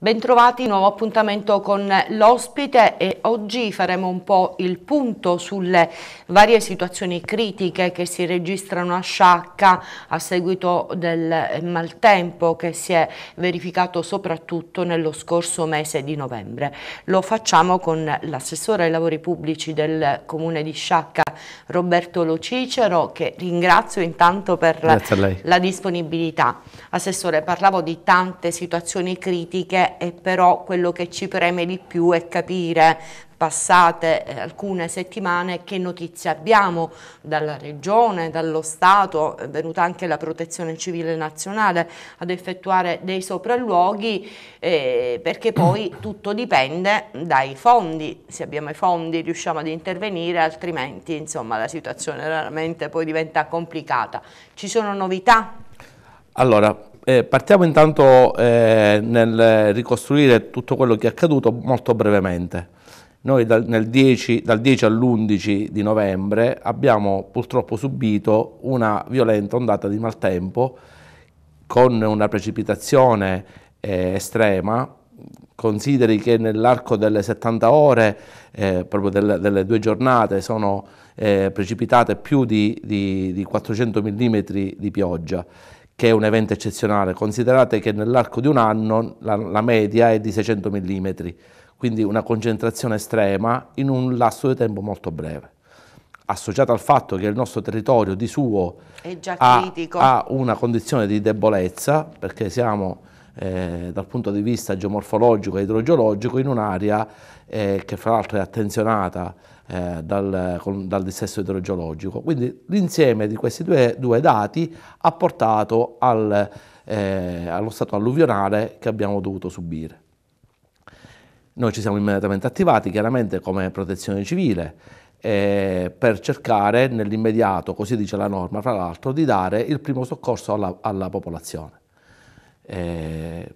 Bentrovati, nuovo appuntamento con l'ospite e oggi faremo un po' il punto sulle varie situazioni critiche che si registrano a Sciacca a seguito del maltempo che si è verificato soprattutto nello scorso mese di novembre. Lo facciamo con l'assessore ai lavori pubblici del comune di Sciacca Roberto Locicero che ringrazio intanto per la disponibilità. Assessore, parlavo di tante situazioni critiche e però quello che ci preme di più è capire passate eh, alcune settimane che notizie abbiamo dalla regione, dallo Stato, è venuta anche la protezione civile nazionale ad effettuare dei sopralluoghi eh, perché poi tutto dipende dai fondi, se abbiamo i fondi riusciamo ad intervenire altrimenti insomma la situazione veramente poi diventa complicata. Ci sono novità? Allora, eh, partiamo intanto eh, nel ricostruire tutto quello che è accaduto molto brevemente. Noi dal, 10, 10 all'11 di novembre abbiamo purtroppo subito una violenta ondata di maltempo con una precipitazione eh, estrema. Consideri che nell'arco delle 70 ore, eh, proprio delle, delle, due giornate, sono eh, precipitate più di, di, di 400 mm di pioggia che è un evento eccezionale. Considerate che nell'arco di un anno la, la media è di 600 mm, quindi una concentrazione estrema in un lasso di tempo molto breve associata al fatto che il nostro territorio di suo è già ha, ha, una condizione di debolezza, perché siamo eh, dal punto di vista geomorfologico e idrogeologico in un'area eh, che fra l'altro è attenzionata eh, dal, con, dal, dissesto idrogeologico. Quindi l'insieme di questi due, due dati ha portato al, eh, allo stato alluvionale che abbiamo dovuto subire. Noi ci siamo immediatamente attivati, chiaramente come protezione civile, eh, per cercare nell'immediato, così dice la norma, fra l'altro, di dare il primo soccorso alla, alla popolazione. Eh,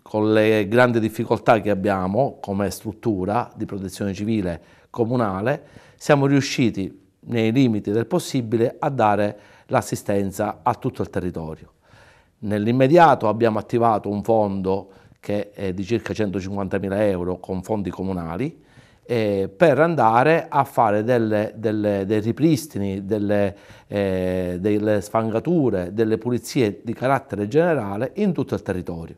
con le grandi difficoltà che abbiamo come struttura di protezione civile comunale, siamo riusciti nei limiti del possibile a dare l'assistenza a tutto il territorio. Nell'immediato abbiamo attivato un fondo che è di circa 150.000 euro con fondi comunali eh, per andare a fare delle, delle, dei ripristini, delle, eh, delle sfangature, delle pulizie di carattere generale in tutto il territorio.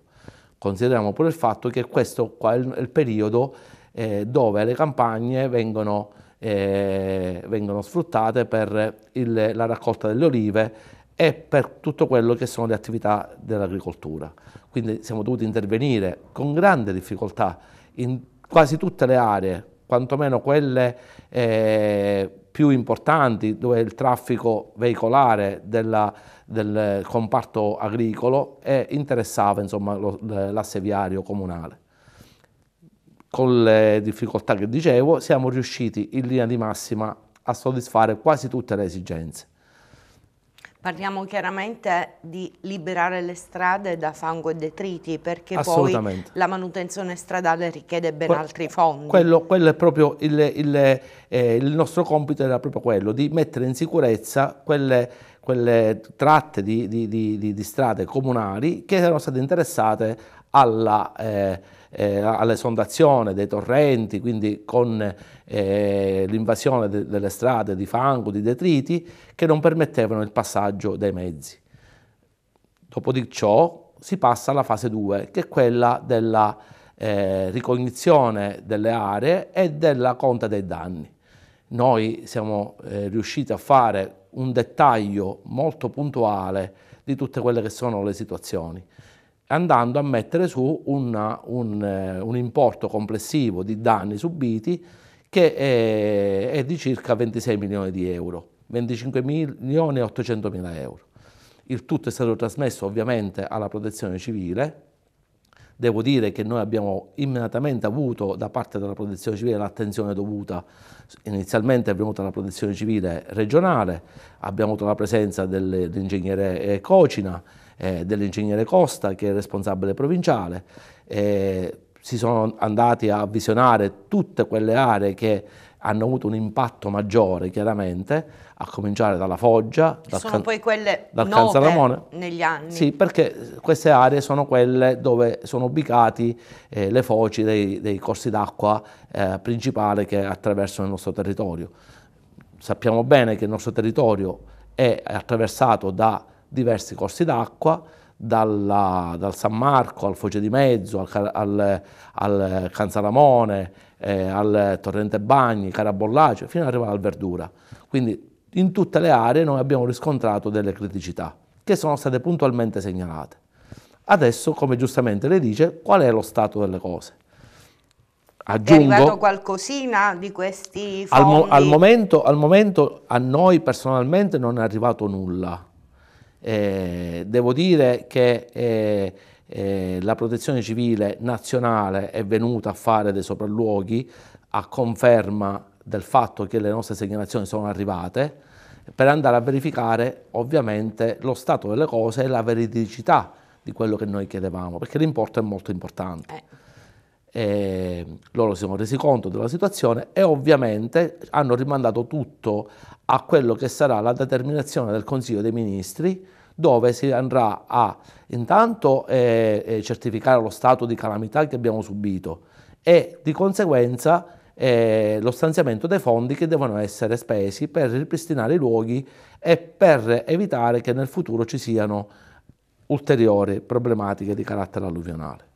Consideriamo pure il fatto che questo qua è il periodo eh, dove le campagne vengono, eh, vengono sfruttate per il, la raccolta delle olive e per tutto quello che sono le attività dell'agricoltura. Quindi siamo dovuti intervenire con grande difficoltà in quasi tutte le aree, quantomeno quelle eh, più importanti dove il traffico veicolare della, del comparto agricolo eh, interessava l'asse viario comunale con le difficoltà che dicevo, siamo riusciti in linea di massima a soddisfare quasi tutte le esigenze. Parliamo chiaramente di liberare le strade da fango e detriti perché poi la manutenzione stradale richiede ben que altri fondi. Quello, quello è proprio il, il, eh, il, nostro compito era proprio quello di mettere in sicurezza quelle, quelle tratte di, di, di, di, strade comunali che erano state interessate alla... Eh, eh, all'esondazione dei torrenti, quindi con eh, l'invasione de delle strade di fango, di detriti, che non permettevano il passaggio dei mezzi. Dopo di ciò si passa alla fase 2, che è quella della eh, ricognizione delle aree e della conta dei danni. Noi siamo eh, riusciti a fare un dettaglio molto puntuale di tutte quelle che sono le situazioni andando a mettere su una, un, eh, un, importo complessivo di danni subiti che è, è di circa 26 milioni di euro, 25 milioni e 800 mila euro. Il tutto è stato trasmesso ovviamente alla protezione civile, devo dire che noi abbiamo immediatamente avuto da parte della protezione civile l'attenzione dovuta, inizialmente è venuta la protezione civile regionale, abbiamo avuto la presenza dell'ingegnere Cocina, eh, dell'ingegnere Costa che è responsabile provinciale. Eh, si sono andati a visionare tutte quelle aree che hanno avuto un impatto maggiore chiaramente, a cominciare dalla Foggia, dal, sono can- poi quelle dal Canzalamone. negli anni. Sì, perché queste aree sono quelle dove sono ubicati eh, le foci dei, dei corsi d'acqua eh, principali che attraversano il nostro territorio. Sappiamo bene che il nostro territorio è attraversato da diversi corsi d'acqua, dal San Marco al Foce di Mezzo, al, al, al Canzalamone, eh, al Torrente Bagni, Carabollace, fino ad arrivare al Verdura. Quindi in tutte le aree noi abbiamo riscontrato delle criticità che sono state puntualmente segnalate. Adesso, come giustamente lei dice, qual è lo stato delle cose? Aggiungo, è arrivato qualcosina di questi fondi? Al, mo al, momento, al momento a noi personalmente non è arrivato nulla eh, devo dire che eh, eh, la protezione civile nazionale è venuta a fare dei sopralluoghi a conferma del fatto che le nostre segnalazioni sono arrivate per andare a verificare ovviamente lo stato delle cose e la veridicità di quello che noi chiedevamo, perché l'importo è molto importante. E eh. eh, loro si sono resi conto della situazione e ovviamente hanno rimandato tutto a quello che sarà la determinazione del Consiglio dei Ministri dove si andrà a intanto eh, eh, certificare lo stato di calamità che abbiamo subito e di conseguenza eh, lo stanziamento dei fondi che devono essere spesi per ripristinare i luoghi e per evitare che nel futuro ci siano ulteriori problematiche di carattere alluvionale.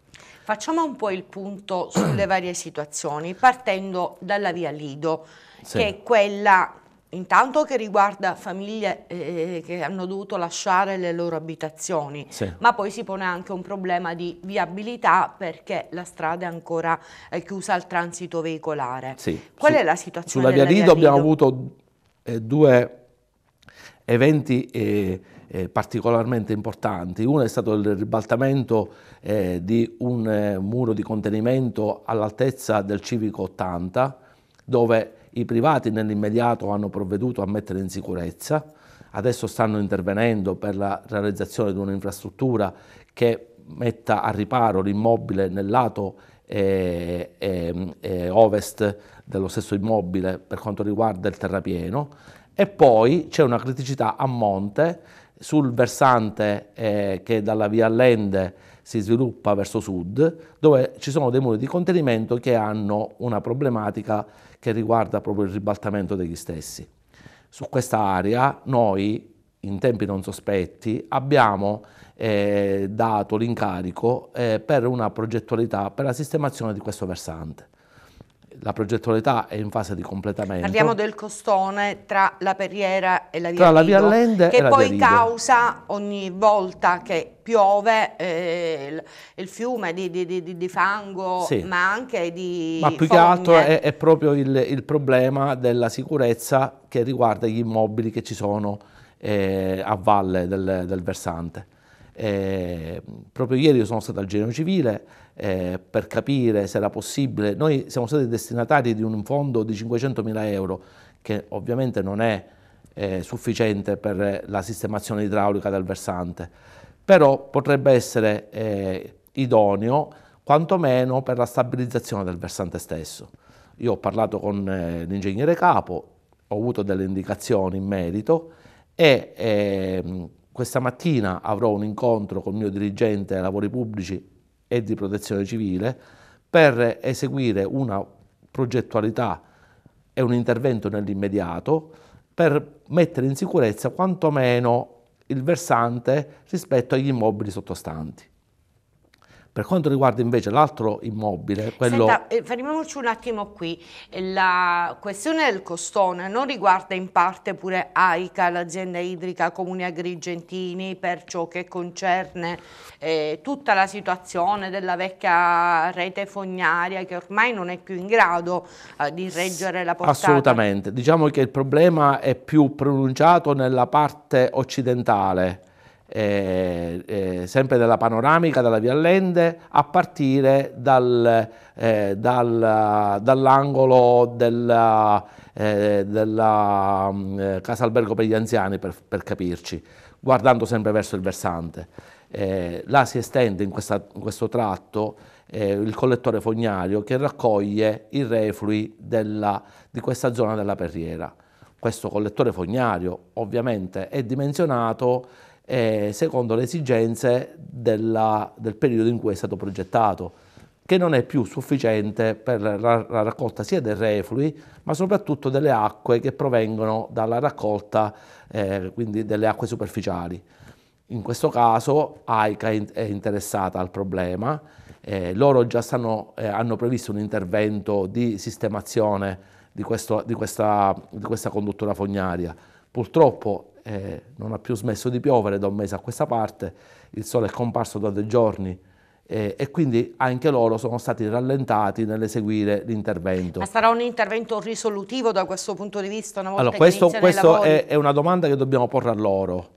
Facciamo un po' il punto sulle varie situazioni, partendo dalla via Lido, sì. che è quella intanto che riguarda famiglie eh, eh, che hanno dovuto lasciare le loro abitazioni, sì. ma poi si pone anche un problema di viabilità perché la strada è ancora eh, chiusa al transito veicolare. Sì. Qual Su, è la situazione? Sulla Via Rido abbiamo avuto eh, due eventi eh, eh, particolarmente importanti. Uno è stato il ribaltamento di un muro di contenimento all'altezza del civico 80, dove i privati nell'immediato hanno provveduto a mettere in sicurezza, adesso stanno intervenendo per la realizzazione di un'infrastruttura che metta a riparo l'immobile nel lato eh, eh, eh, ovest dello stesso immobile per quanto riguarda il terrapieno e poi c'è una criticità a monte sul versante eh, che dalla via Allende si sviluppa verso sud dove ci sono dei muri di contenimento che hanno una problematica che riguarda proprio il ribaltamento degli stessi. Su questa area noi, in tempi non sospetti, abbiamo eh, dato l'incarico eh, per una progettualità per la sistemazione di questo versante la progettualità è in fase di completamento. Parliamo del costone tra la Perriera e la Via, tra la via Allende che e poi Rigo. causa ogni volta che piove eh, il, fiume di, di, di, di fango, sì. ma anche di Ma più fogne. che altro è, è proprio il, il, problema della sicurezza che riguarda gli immobili che ci sono eh, a valle del, del versante. Eh, proprio ieri io sono stato al Genio Civile, eh, per capire se era possibile. Noi siamo stati destinatari di un fondo di 500.000 euro che ovviamente non è eh, sufficiente per la sistemazione idraulica del versante, però potrebbe essere eh, idoneo quantomeno per la stabilizzazione del versante stesso. Io ho parlato con eh, l'ingegnere capo, ho avuto delle indicazioni in merito e eh, questa mattina avrò un incontro con il mio dirigente lavori pubblici e di protezione civile per eseguire una progettualità e un intervento nell'immediato per mettere in sicurezza quantomeno il versante rispetto agli immobili sottostanti. Per quanto riguarda invece l'altro immobile, quello... Senta, eh, fermiamoci un attimo qui, la questione del costone non riguarda in parte pure AICA, l'azienda idrica Comune Agrigentini, per ciò che concerne eh, tutta la situazione della vecchia rete fognaria che ormai non è più in grado eh, di reggere la portata? Assolutamente, diciamo che il problema è più pronunciato nella parte occidentale eh, eh, sempre della panoramica della Via Allende, a partire dal, eh, dal, dall'angolo della, eh, della um, casa albergo per gli anziani, per, per, capirci, guardando sempre verso il versante. là si estende in, questa, in questo tratto il collettore fognario che raccoglie i reflui della, di questa zona della perriera. Questo collettore fognario ovviamente è dimensionato eh, secondo le esigenze della, del periodo in cui è stato progettato, che non è più sufficiente per la, la raccolta sia dei reflui, ma soprattutto delle acque che provengono dalla raccolta, eh, quindi delle acque superficiali. In questo caso AICA è interessata al problema, eh, loro già stanno, eh, hanno previsto un intervento di sistemazione di, questo, di, questa, di, questa, conduttura fognaria. Purtroppo eh, non ha più smesso di piovere da un mese a questa parte, il sole è comparso da due giorni eh, e quindi anche loro sono stati rallentati nell'eseguire l'intervento. Ma sarà un intervento risolutivo da questo punto di vista? Una volta allora, questo, questo è, è, una domanda che dobbiamo porre a loro.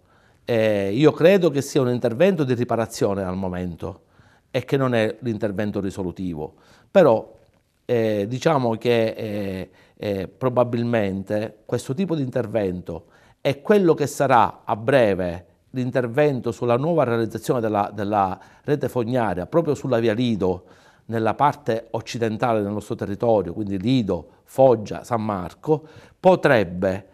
Eh, io credo che sia un intervento di riparazione al momento e che non è l'intervento risolutivo, però eh, diciamo che eh, eh, probabilmente questo tipo di intervento e quello che sarà a breve l'intervento sulla nuova realizzazione della, della rete fognaria proprio sulla via Lido, nella parte occidentale del nostro territorio, quindi Lido, Foggia, San Marco, potrebbe,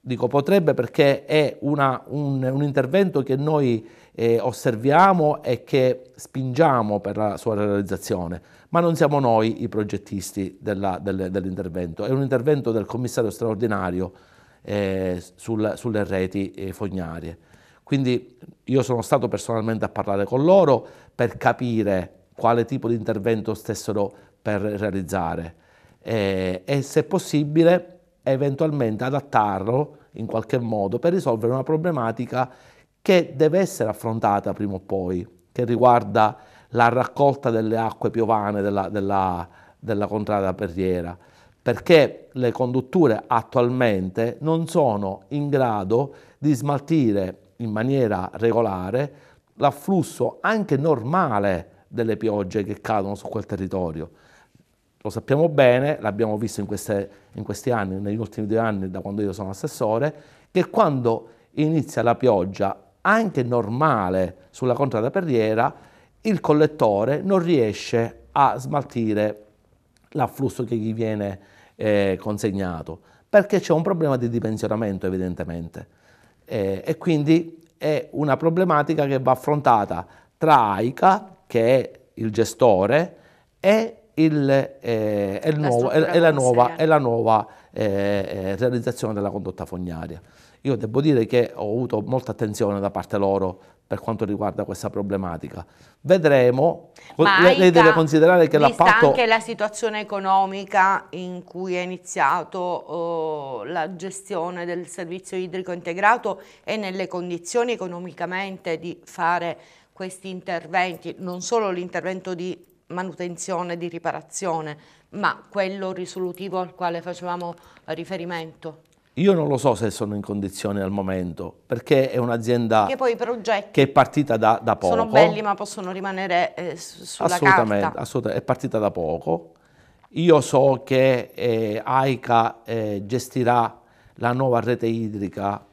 dico potrebbe perché è una, un, un, intervento che noi eh, osserviamo e che spingiamo per la sua realizzazione, ma non siamo noi i progettisti dell'intervento, è un intervento del commissario straordinario eh, sul, sulle reti eh, fognarie. Quindi io sono stato personalmente a parlare con loro per capire quale tipo di intervento stessero per realizzare eh, e se possibile eventualmente adattarlo in qualche modo per risolvere una problematica che deve essere affrontata prima o poi, che riguarda la raccolta delle acque piovane della, della, della contrada perriera perché le condutture attualmente non sono in grado di smaltire in maniera regolare l'afflusso anche normale delle piogge che cadono su quel territorio. Lo sappiamo bene, l'abbiamo visto in, queste, in questi anni, negli ultimi due anni da quando io sono assessore, che quando inizia la pioggia anche normale sulla contrada perriera, il collettore non riesce a smaltire l'afflusso che gli viene eh, consegnato, perché c'è un problema di dimensionamento evidentemente eh, e quindi è una problematica che va affrontata tra AICA, che è il gestore, e, il, eh, il la, nuovo, e, e la nuova, e la nuova eh, eh, realizzazione della condotta fognaria. Io devo dire che ho avuto molta attenzione da parte loro per quanto riguarda questa problematica. Vedremo, Ma lei deve considerare che l'appalto... anche la situazione economica in cui è iniziato eh, la gestione del servizio idrico integrato e nelle condizioni economicamente di fare questi interventi, non solo l'intervento di manutenzione, di riparazione, ma quello risolutivo al quale facevamo riferimento. Io non lo so se sono in condizione al momento, perché è un'azienda che è partita da, da, poco. Sono belli ma possono rimanere eh, sulla assolutamente, carta. Assolutamente, è partita da poco. Io so che eh, AICA eh, gestirà la nuova rete idrica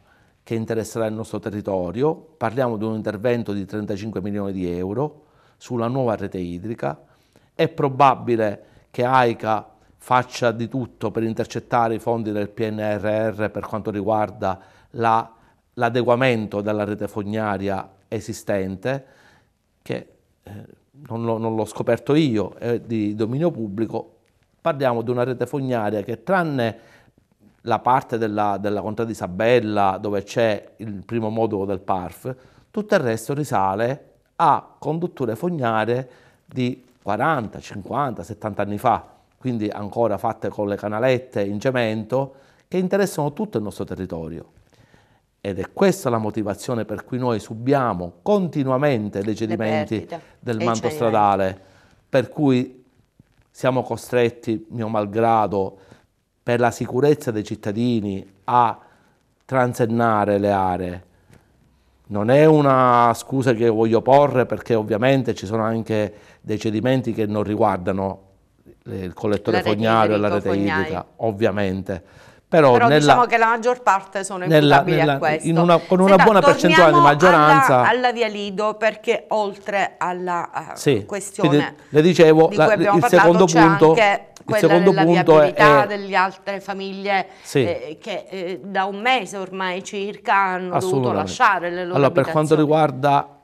che interesserà il nostro territorio. Parliamo di un intervento di 35 milioni di euro sulla nuova rete idrica. È probabile che AICA faccia di tutto per intercettare i fondi del PNRR per quanto riguarda la, l'adeguamento della rete fognaria esistente, che eh, non, lo, non, l'ho scoperto io, è di dominio pubblico, parliamo di una rete fognaria che tranne la parte della, della contea di Isabella dove c'è il primo modulo del PARF, tutto il resto risale a condutture fognarie di 40, 50, 70 anni fa quindi ancora fatte con le canalette in cemento, che interessano tutto il nostro territorio. Ed è questa la motivazione per cui noi subiamo continuamente dei cedimenti del manto stradale, per cui siamo costretti, mio malgrado, per la sicurezza dei cittadini a transennare le aree. Non è una scusa che voglio porre perché ovviamente ci sono anche dei cedimenti che non riguardano il collettore fognario e la rete fognai. idrica, ovviamente. Però, Però nella, diciamo che la maggior parte sono imputabili a questo. In una, con una Senta, buona percentuale di maggioranza. Alla, alla via Lido perché oltre alla uh, sì, questione le dicevo, di la, il, parlato, secondo punto, il secondo punto, è, delle altre famiglie sì, eh, che eh, da un mese ormai circa hanno dovuto lasciare le loro allora, Per quanto riguarda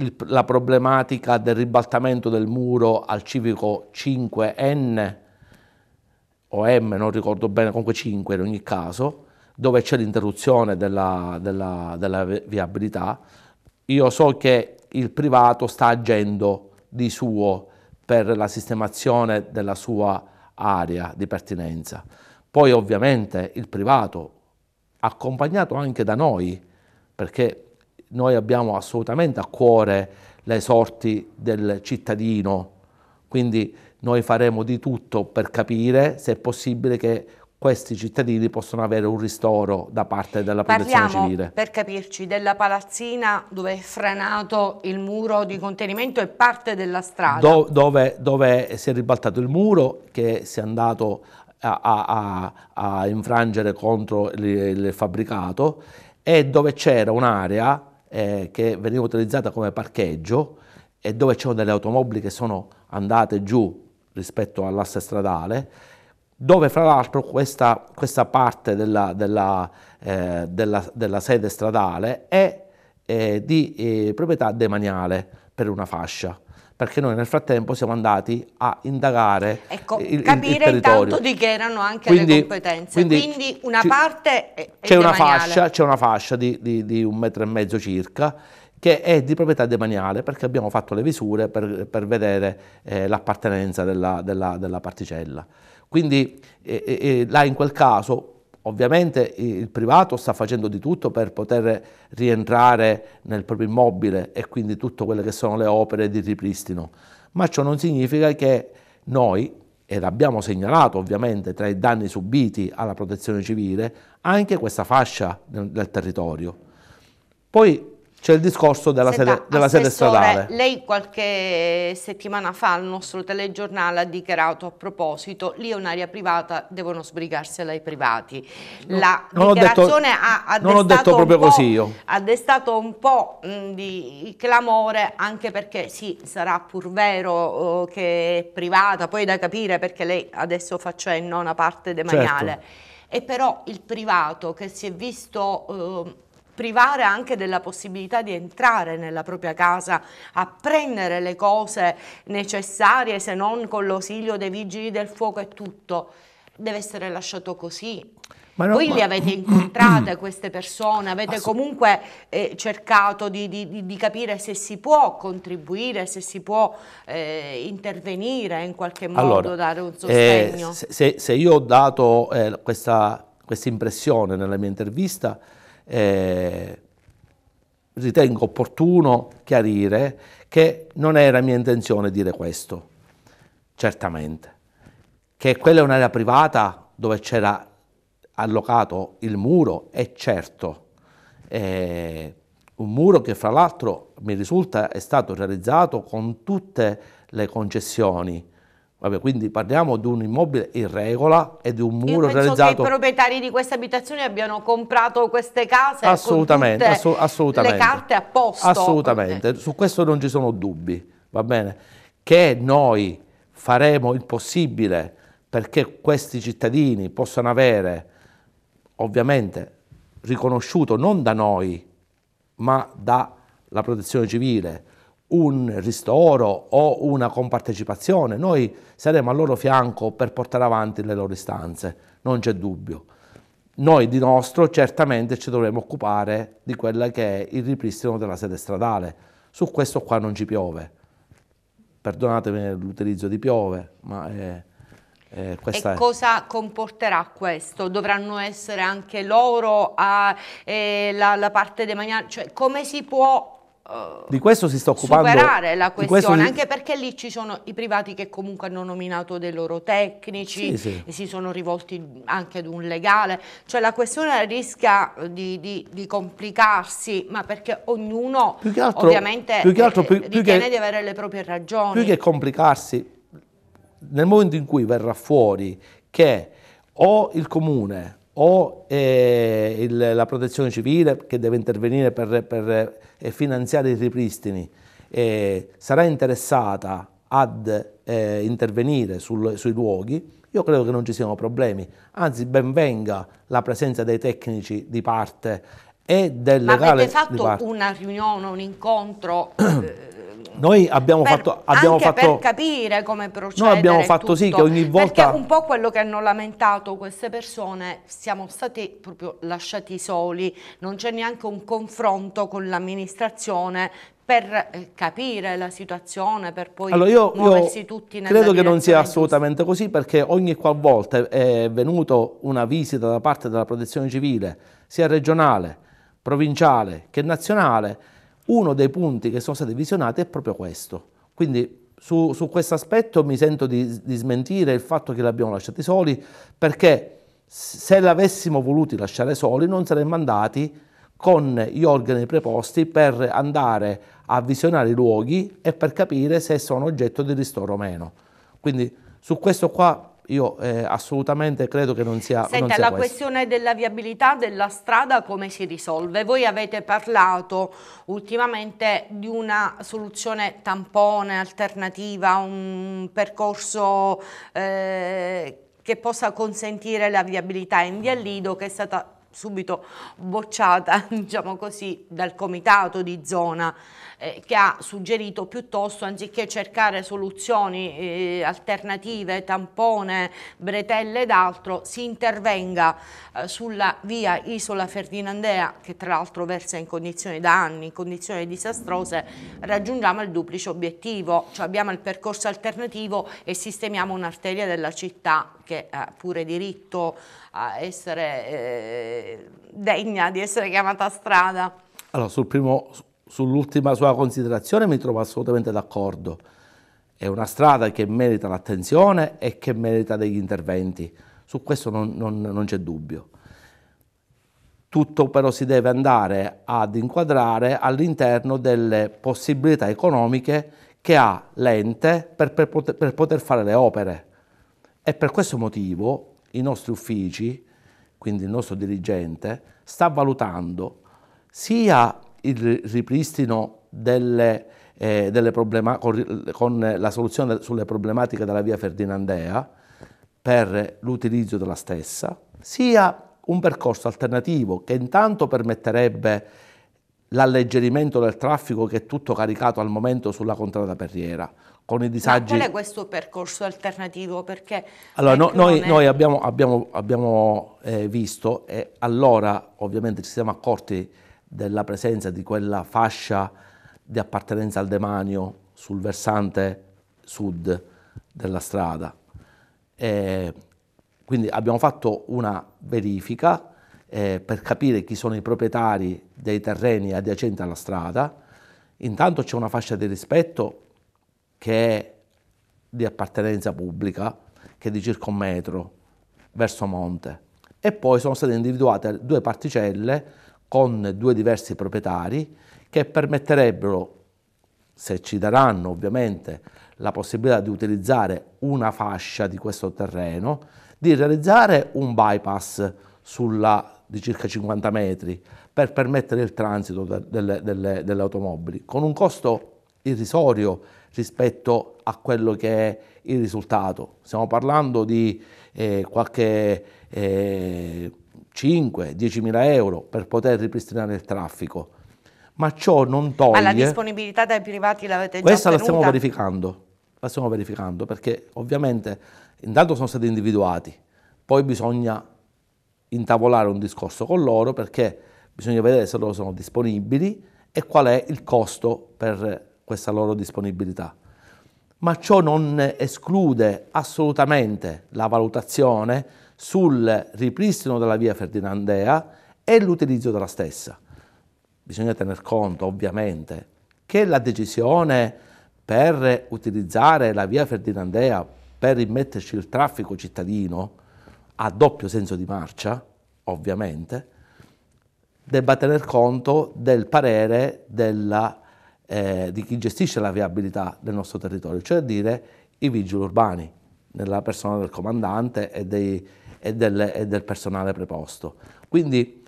il, la problematica del ribaltamento del muro al civico 5N o M, non ricordo bene, comunque 5 in ogni caso, dove c'è l'interruzione della, della, della viabilità, io so che il privato sta agendo di suo per la sistemazione della sua area di pertinenza. Poi ovviamente il privato, accompagnato anche da noi, perché noi abbiamo assolutamente a cuore le sorti del cittadino, quindi noi faremo di tutto per capire se è possibile che questi cittadini possono avere un ristoro da parte della protezione Parliamo, civile. per capirci, della palazzina dove è frenato il muro di contenimento e parte della strada. Do, dove, dove, si è ribaltato il muro, che si è andato a, a, a, infrangere contro il, il fabbricato, e dove c'era un'area eh, che veniva utilizzata come parcheggio e dove c'erano delle automobili che sono andate giù rispetto all'asse stradale, dove fra l'altro questa, questa parte della, della, eh, della, della, sede stradale è eh, di eh, proprietà demaniale per una fascia perché noi nel frattempo siamo andati a indagare ecco, il, capire il territorio. intanto di che erano anche quindi, le competenze. Quindi, quindi una ci, parte è, c'è, una fascia, c'è una fascia, di, di, di, un metro e mezzo circa che è di proprietà demaniale perché abbiamo fatto le misure per, per vedere eh, l'appartenenza della, della, della, particella. Quindi eh, eh, là in quel caso Ovviamente il privato sta facendo di tutto per poter rientrare nel proprio immobile e quindi tutte quelle che sono le opere di ripristino, ma ciò non significa che noi, ed abbiamo segnalato ovviamente tra i danni subiti alla protezione civile, anche questa fascia del territorio. Poi c'è il discorso della, Senta, sede, della sede, stradale. Lei qualche eh, settimana fa al nostro telegiornale ha dichiarato a proposito lì è un'area privata, devono sbrigarsela i privati. La non dichiarazione detto, ha, ha, non destato ha, destato un po' di clamore anche perché sì, sarà pur vero eh, che è privata, poi è da capire perché lei adesso fa cenno a una parte demaniale. Certo. E però il privato che si è visto... Eh, privare anche della possibilità di entrare nella propria casa a prendere le cose necessarie se non con l'ausilio dei vigili del fuoco e tutto deve essere lasciato così. Ma no, Voi ma... le avete incontrate queste persone, avete Ass comunque eh, cercato di, di, di, capire se si può contribuire, se si può eh, intervenire in qualche modo, allora, dare un eh, sostegno. Eh, se, se, io ho dato eh, questa quest impressione nella mia intervista, eh, ritengo opportuno chiarire che non era mia intenzione dire questo, certamente, che quella è un'area privata dove c'era allocato il muro, è certo, eh, un muro che fra l'altro mi risulta è stato realizzato con tutte le concessioni Vabbè, quindi parliamo di un immobile in regola e di un muro Io realizzato. che i proprietari di queste abitazioni abbiano comprato queste case assolutamente, assolut assolutamente. le carte a posto. Assolutamente, okay. su questo non ci sono dubbi, va bene? Che noi faremo il possibile perché questi cittadini possano avere, ovviamente, riconosciuto non da noi, ma dalla protezione civile, un ristoro o una compartecipazione, noi saremo al loro fianco per portare avanti le loro istanze, non c'è dubbio. Noi di nostro certamente ci dovremo occupare di quella che è il ripristino della sede stradale, su questo qua non ci piove. Perdonatemi l'utilizzo di piove, ma è, eh, e cosa comporterà questo? Dovranno essere anche loro a, eh, la, la, parte demaniale? Cioè, come si può di questo si sta occupando. Superare la questione, si... anche perché lì ci sono i privati che comunque hanno nominato dei loro tecnici, sì, sì. si sono rivolti anche ad un legale, cioè la questione rischia eh, di, di, di complicarsi, ma perché ognuno più che altro, ovviamente più che altro, eh, più, più che, di avere le proprie ragioni. Più che complicarsi, nel momento in cui verrà fuori che o il comune o eh, il, la protezione civile che deve intervenire per, per eh, finanziare i ripristini eh, sarà interessata ad eh, intervenire sul, sui luoghi, io credo che non ci siano problemi, anzi ben venga la presenza dei tecnici di parte e del Ma legale di parte. avete fatto una riunione, un incontro? Eh, noi abbiamo per, fatto... Abbiamo fatto, per capire come procedere. Noi abbiamo fatto tutto, sì che ogni volta... Perché un po' quello che hanno lamentato queste persone, siamo stati proprio lasciati soli, non c'è neanche un confronto con l'amministrazione per eh, capire la situazione, per poi allora io, muoversi io tutti nella Credo che non sia assolutamente così perché ogni qualvolta è venuta una visita da parte della protezione civile, sia regionale, provinciale che nazionale, uno dei punti che sono stati visionati è proprio questo. Quindi su, su questo aspetto mi sento di, di smentire il fatto che li abbiamo lasciati soli, perché se l'avessimo voluti lasciare soli non saremmo andati con gli organi preposti per andare a visionare i luoghi e per capire se sono oggetto di ristoro o meno. Quindi su questo qua io eh, assolutamente credo che non sia Senta, non sia la questo. questione della viabilità della strada come si risolve? Voi avete parlato ultimamente di una soluzione tampone, alternativa, un percorso eh, che possa consentire la viabilità in via Lido che è stata subito bocciata, diciamo così, dal comitato di zona eh, che ha suggerito piuttosto anziché cercare soluzioni eh, alternative, tampone, bretelle ed altro, si intervenga eh, sulla via Isola Ferdinandea che tra l'altro versa in condizioni da anni, in condizioni disastrose, raggiungiamo il duplice obiettivo, cioè abbiamo il percorso alternativo e sistemiamo un'arteria della città che ha pure diritto a essere eh, degna di essere chiamata strada. Allora, sul primo, sull'ultima sua considerazione mi trovo assolutamente d'accordo. È una strada che merita l'attenzione e che merita degli interventi. Su questo non, non, non c'è dubbio. Tutto però si deve andare ad inquadrare all'interno delle possibilità economiche che ha l'ente per, per, poter, per, poter, fare le opere. E per questo motivo i nostri uffici, quindi il nostro dirigente, sta valutando sia il ripristino delle, eh, delle con, con la soluzione sulle problematiche della via Ferdinandea per l'utilizzo della stessa, sia un percorso alternativo che intanto permetterebbe l'alleggerimento del traffico che è tutto caricato al momento sulla contrada perriera, con i disagi... Ma qual è questo percorso alternativo? Perché... Allora, no, noi, è... noi, abbiamo, abbiamo, abbiamo eh, visto e allora ovviamente ci siamo accorti della presenza di quella fascia di appartenenza al demanio sul versante sud della strada. E quindi abbiamo fatto una verifica eh, per capire chi sono i proprietari dei terreni adiacenti alla strada. Intanto c'è una fascia di rispetto che è di appartenenza pubblica, che è di circa un metro verso monte. E poi sono state individuate due particelle con due diversi proprietari che permetterebbero, se ci daranno ovviamente la possibilità di utilizzare una fascia di questo terreno, di realizzare un bypass sulla, di circa 50 metri per permettere il transito delle, delle, delle automobili, con un costo irrisorio rispetto a quello che è il risultato. Stiamo parlando di eh, qualche eh, 5 10 mila euro per poter ripristinare il traffico. Ma ciò non toglie... Ma la disponibilità dai privati l'avete già Questa ottenuta? la stiamo verificando, la stiamo verificando perché ovviamente intanto sono stati individuati, poi bisogna intavolare un discorso con loro perché bisogna vedere se loro sono disponibili e qual è il costo per questa loro disponibilità. Ma ciò non esclude assolutamente la valutazione sul ripristino della via Ferdinandea e l'utilizzo della stessa. Bisogna tener conto, ovviamente, che la decisione per utilizzare la via Ferdinandea per rimetterci il traffico cittadino a doppio senso di marcia, ovviamente, debba tener conto del parere della, eh, di chi gestisce la viabilità del nostro territorio, cioè dire i vigili urbani, nella persona del comandante e dei e del, e del personale preposto. Quindi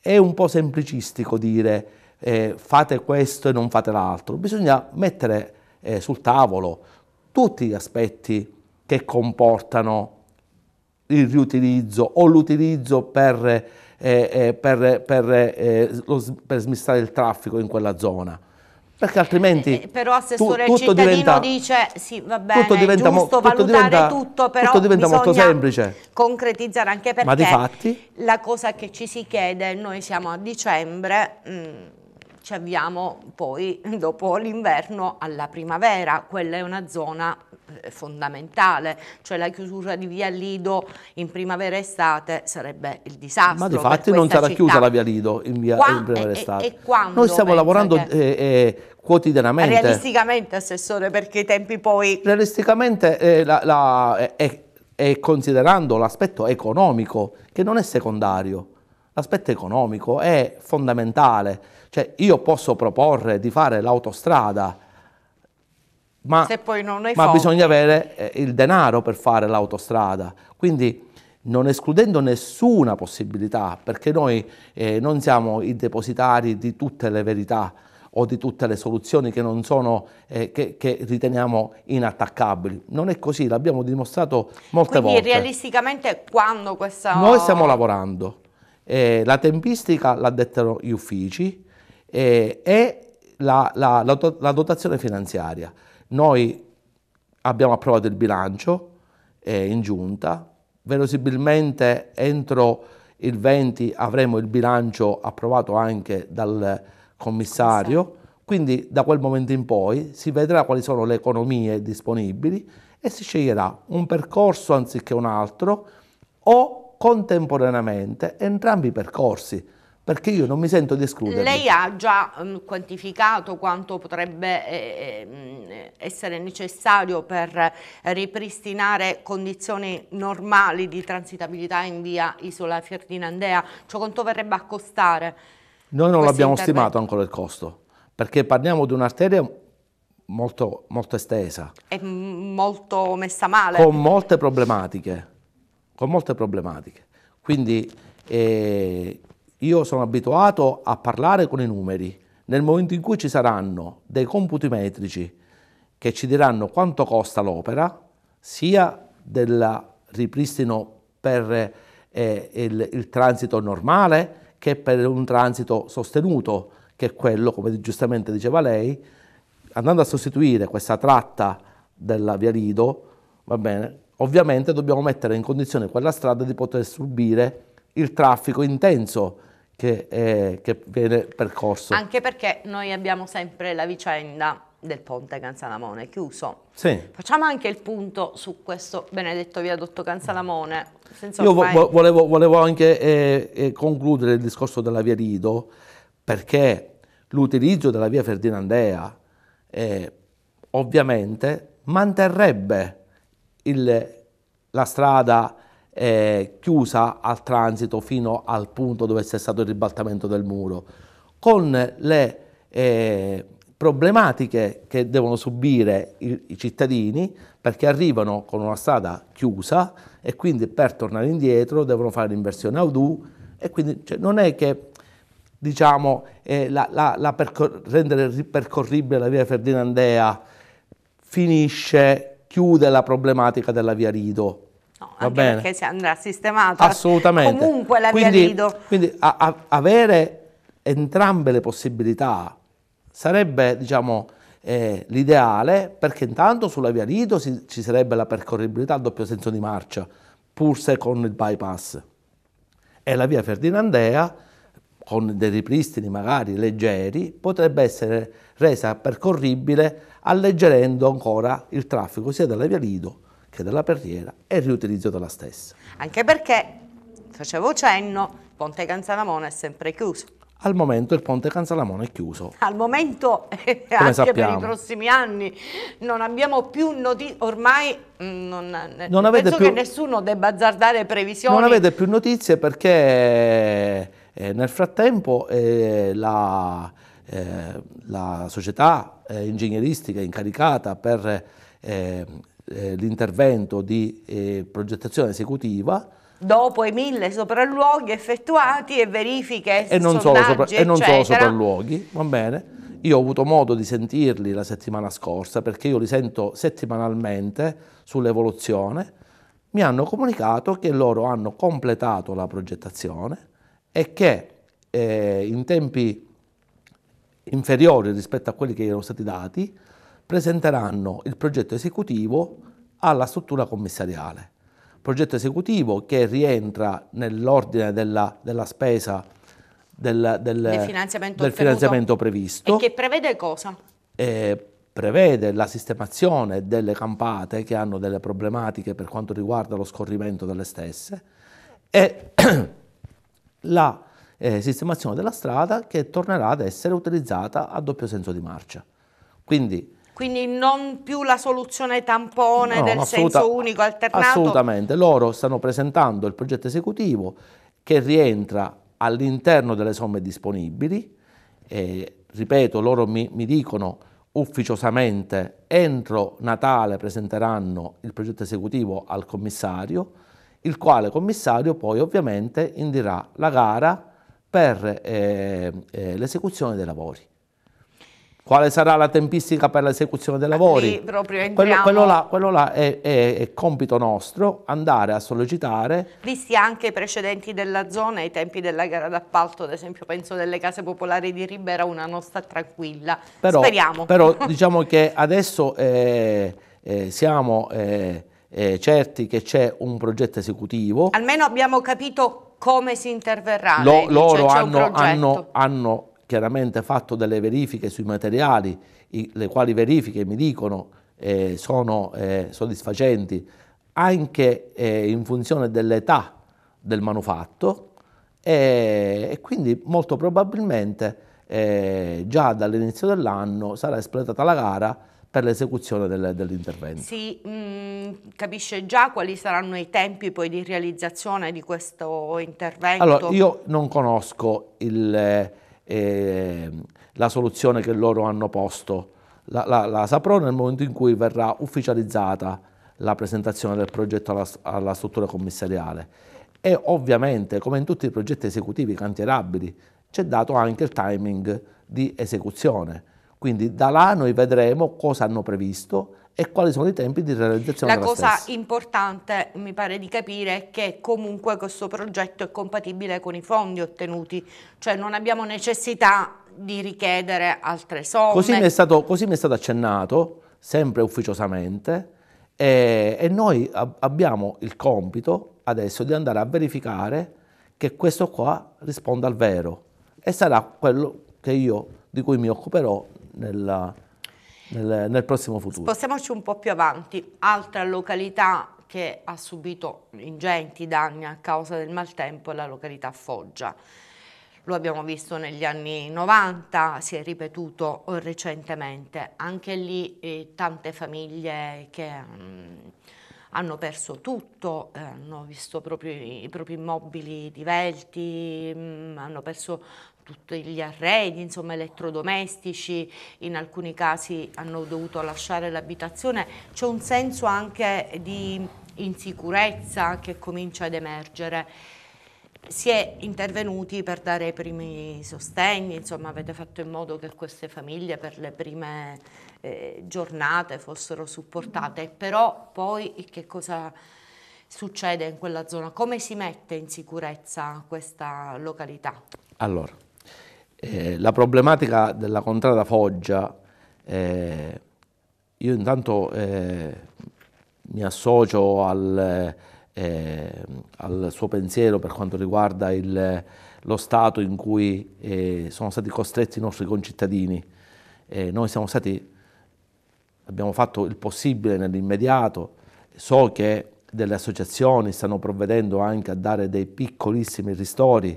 è un po' semplicistico dire eh, fate questo e non fate l'altro, bisogna mettere eh, sul tavolo tutti gli aspetti che comportano il riutilizzo o l'utilizzo per, eh, eh per, per, eh, per smistare il traffico in quella zona perché altrimenti eh, eh, però assessore tu, tutto diventa, dice sì va bene tutto diventa, giusto tutto diventa, tutto però tutto diventa molto semplice concretizzare anche perché Ma di fatti, la cosa che ci si chiede noi siamo a dicembre mh, mm, ci avviamo poi dopo l'inverno alla primavera, quella è una zona eh, fondamentale, cioè la chiusura di via Lido in primavera estate sarebbe il disastro. Ma di fatti non sarà città. chiusa la via Lido in, via, in primavera estate. E, e Noi stiamo lavorando che... eh, eh, quotidianamente. Realisticamente, Assessore, perché i tempi poi... Realisticamente eh, la, la, eh, è, è considerando l'aspetto economico, che non è secondario, l'aspetto economico è fondamentale. Cioè io posso proporre di fare l'autostrada, ma, ma bisogna avere eh, il denaro per fare l'autostrada. Quindi non escludendo nessuna possibilità, perché noi eh, non siamo i depositari di tutte le verità, o di tutte le soluzioni che, sono, eh, che, che riteniamo inattaccabili. Non è così, l'abbiamo dimostrato molte Quindi, volte. Quindi realisticamente quando questa... Noi stiamo lavorando, eh, la tempistica l'ha detto gli uffici eh, e la, la, la, la, dotazione finanziaria. Noi abbiamo approvato il bilancio eh, in giunta, verosimilmente entro il 20 avremo il bilancio approvato anche dal, commissario, quindi da quel momento in poi si vedrà quali sono le economie disponibili e si sceglierà un percorso anziché un altro o contemporaneamente entrambi i percorsi perché io non mi sento di escludere. Lei ha già mh, mm, quantificato quanto potrebbe eh, eh, essere necessario per ripristinare condizioni normali di transitabilità in via Isola Ferdinandea, cioè quanto verrebbe a costare? Noi non l'abbiamo stimato ancora il costo, perché parliamo di un'arteria molto, molto estesa. E molto messa male. Con molte problematiche, con molte problematiche. Quindi eh, io sono abituato a parlare con i numeri. Nel momento in cui ci saranno dei computi metrici che ci diranno quanto costa l'opera, sia del ripristino per eh, il, il transito normale, che per un transito sostenuto, che è quello, come giustamente diceva lei, andando a sostituire questa tratta della Via Lido, va bene, ovviamente dobbiamo mettere in condizione quella strada di poter subire il traffico intenso che, è, che viene percorso. Anche perché noi abbiamo sempre la vicenda del ponte Canzalamone chiuso. Sì. Facciamo anche il punto su questo benedetto viadotto Canzalamone Senso Io vo- volevo, volevo, anche eh, eh, concludere il discorso della via Rido perché l'utilizzo della via Ferdinandea eh, ovviamente manterrebbe il, la strada eh, chiusa al transito fino al punto dove c'è stato il ribaltamento del muro con le eh, problematiche che devono subire i, i cittadini perché arrivano con una strada chiusa e quindi per tornare indietro devono fare l'inversione Audù e quindi cioè, non è che diciamo, eh, la, la, la rendere ripercorribile la via Ferdinandea finisce, chiude la problematica della via Rido. No, Va bene? perché si andrà sistemato Assolutamente. comunque la quindi, via Rido. Quindi a, a, avere entrambe le possibilità Sarebbe, diciamo, eh, l'ideale perché intanto sulla via Lido si, ci sarebbe la percorribilità a doppio senso di marcia, pur se con il bypass. E la via Ferdinandea, con dei ripristini magari leggeri, potrebbe essere resa percorribile alleggerendo ancora il traffico sia della via Lido che della Perriera e il riutilizzo della stessa. Anche perché, facevo cenno, Ponte Canzanamona è sempre chiuso. Al momento il ponte Canzalamone è chiuso. Al momento, eh, anche sappiamo. per i prossimi anni, non abbiamo più notizie, ormai mm, non, non penso più, che nessuno debba azzardare previsioni. Non avete più notizie perché eh, nel frattempo eh, la, eh, la, società eh, ingegneristica incaricata per eh, l'intervento di progettazione esecutiva dopo i mille sopralluoghi effettuati e verifiche e non, solo, sopra, e non solo sopralluoghi, va bene? Io ho avuto modo di sentirli la settimana scorsa perché io li sento settimanalmente sull'evoluzione. Mi hanno comunicato che loro hanno completato la progettazione e che eh, in tempi inferiori rispetto a quelli che erano stati dati presenteranno il progetto esecutivo alla struttura commissariale progetto esecutivo che rientra nell'ordine della, della spesa del, del, del, finanziamento, del finanziamento, previsto. E che prevede cosa? Eh, prevede la sistemazione delle campate che hanno delle problematiche per quanto riguarda lo scorrimento delle stesse e la eh, sistemazione della strada che tornerà ad essere utilizzata a doppio senso di marcia. Quindi quindi non più la soluzione tampone no, del assoluta, senso unico alternato? Assolutamente, loro stanno presentando il progetto esecutivo che rientra all'interno delle somme disponibili, e, ripeto, loro mi, mi dicono ufficiosamente entro Natale presenteranno il progetto esecutivo al commissario, il quale commissario poi ovviamente indirà la gara per eh, eh, l'esecuzione dei lavori quale sarà la tempistica per l'esecuzione dei lavori. Quello, quello, là, quello là è, è, è, compito nostro, andare a sollecitare. Visti anche i precedenti della zona, i tempi della gara d'appalto, ad esempio penso delle case popolari di Ribera, una nostra tranquilla. Però, Speriamo. Però diciamo che adesso eh, eh, siamo eh, eh, certi che c'è un progetto esecutivo. Almeno abbiamo capito come si interverrà. Lo, loro hanno, hanno, hanno chiaramente fatto delle verifiche sui materiali, i, le quali verifiche mi dicono eh, sono eh, soddisfacenti anche eh, in funzione dell'età del manufatto e, eh, e quindi molto probabilmente eh, già dall'inizio dell'anno sarà espletata la gara per l'esecuzione dell'intervento. si mh, mm, capisce già quali saranno i tempi poi di realizzazione di questo intervento? Allora, io non conosco il, eh, la soluzione che loro hanno posto. La, la, la, saprò nel momento in cui verrà ufficializzata la presentazione del progetto alla, alla struttura commissariale. E ovviamente, come in tutti i progetti esecutivi cantierabili, c'è dato anche il timing di esecuzione. Quindi da là noi vedremo cosa hanno previsto, e quali sono i tempi di realizzazione. La cosa stessa. importante mi pare di capire è che comunque questo progetto è compatibile con i fondi ottenuti, cioè non abbiamo necessità di richiedere altre somme. Così mi è stato, mi è stato accennato, sempre ufficiosamente, e, e noi ab abbiamo il compito adesso di andare a verificare che questo qua risponda al vero e sarà quello che io, di cui mi occuperò nella nel, nel prossimo futuro. Spostiamoci un po' più avanti, altra località che ha subito ingenti danni a causa del maltempo è la località Foggia. Lo abbiamo visto negli anni 90, si è ripetuto recentemente. Anche lì eh, tante famiglie che mh, mm, hanno perso tutto, eh, hanno visto proprio, i propri immobili divelti, mh, mm, hanno perso tutti gli arredi, insomma elettrodomestici, in alcuni casi hanno dovuto lasciare l'abitazione, c'è un senso anche di insicurezza che comincia ad emergere. Si è intervenuti per dare i primi sostegni, insomma avete fatto in modo che queste famiglie per le prime eh, giornate fossero supportate, però poi che cosa succede in quella zona? Come si mette in sicurezza questa località? Allora, eh, la problematica della contrada Foggia, eh, io intanto eh, mi associo al, eh, al, suo pensiero per quanto riguarda il, lo stato in cui eh, sono stati costretti i nostri concittadini. Eh, noi stati, abbiamo fatto il possibile nell'immediato, so che delle associazioni stanno provvedendo anche a dare dei piccolissimi ristori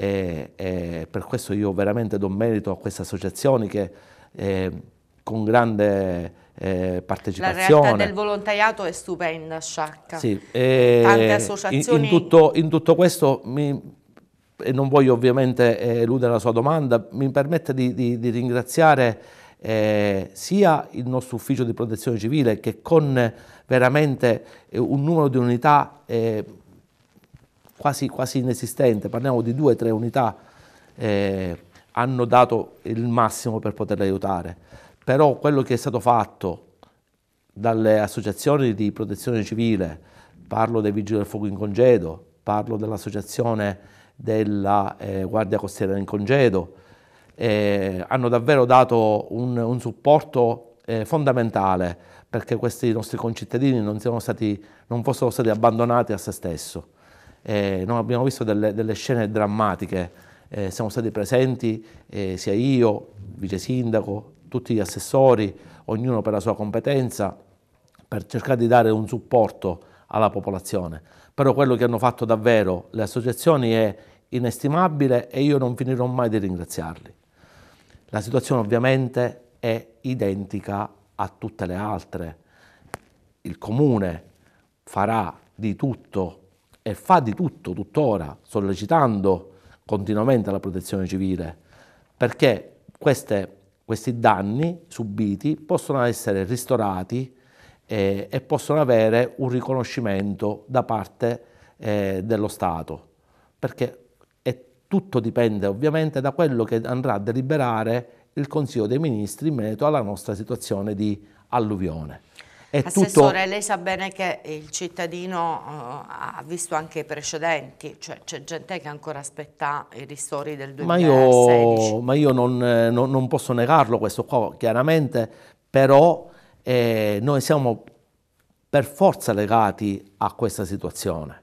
e, e per questo io veramente do merito a queste associazioni che eh, con grande eh, partecipazione. La realtà del volontariato è stupenda, Sciacca. Sì, Tante associazioni. In, in, tutto, in tutto, questo, mi, e non voglio ovviamente eh, eludere la sua domanda, mi permette di, di, di ringraziare eh, sia il nostro ufficio di protezione civile che con eh, veramente eh, un numero di unità quasi, quasi inesistente, parliamo di due o tre unità, eh, hanno dato il massimo per poterle aiutare. Però quello che è stato fatto dalle associazioni di protezione civile, parlo dei Vigili del Fuoco in congedo, parlo dell'associazione della eh, Guardia Costiera in congedo, eh, hanno davvero dato un, un supporto eh, fondamentale perché questi nostri concittadini non, stati, non fossero stati abbandonati a se stessi eh, no, abbiamo visto delle, delle scene drammatiche, eh, siamo stati presenti eh, sia io, vice sindaco, tutti gli assessori, ognuno per la sua competenza, per cercare di dare un supporto alla popolazione. Però quello che hanno fatto davvero le associazioni è inestimabile e io non finirò mai di ringraziarli. La situazione ovviamente è identica a tutte le altre. Il comune farà di tutto e fa di tutto tuttora, sollecitando continuamente la protezione civile, perché queste, questi danni subiti possono essere ristorati eh, e possono avere un riconoscimento da parte eh, dello Stato, perché tutto dipende ovviamente da quello che andrà a deliberare il Consiglio dei Ministri in merito alla nostra situazione di alluvione. Assessore, tutto... lei sa bene che il cittadino uh, ha visto anche i precedenti, cioè c'è gente che ancora aspetta i ristori del 2016. Ma io, ma io non, eh, non, non, posso negarlo questo qua, chiaramente, però eh, noi siamo per forza legati a questa situazione.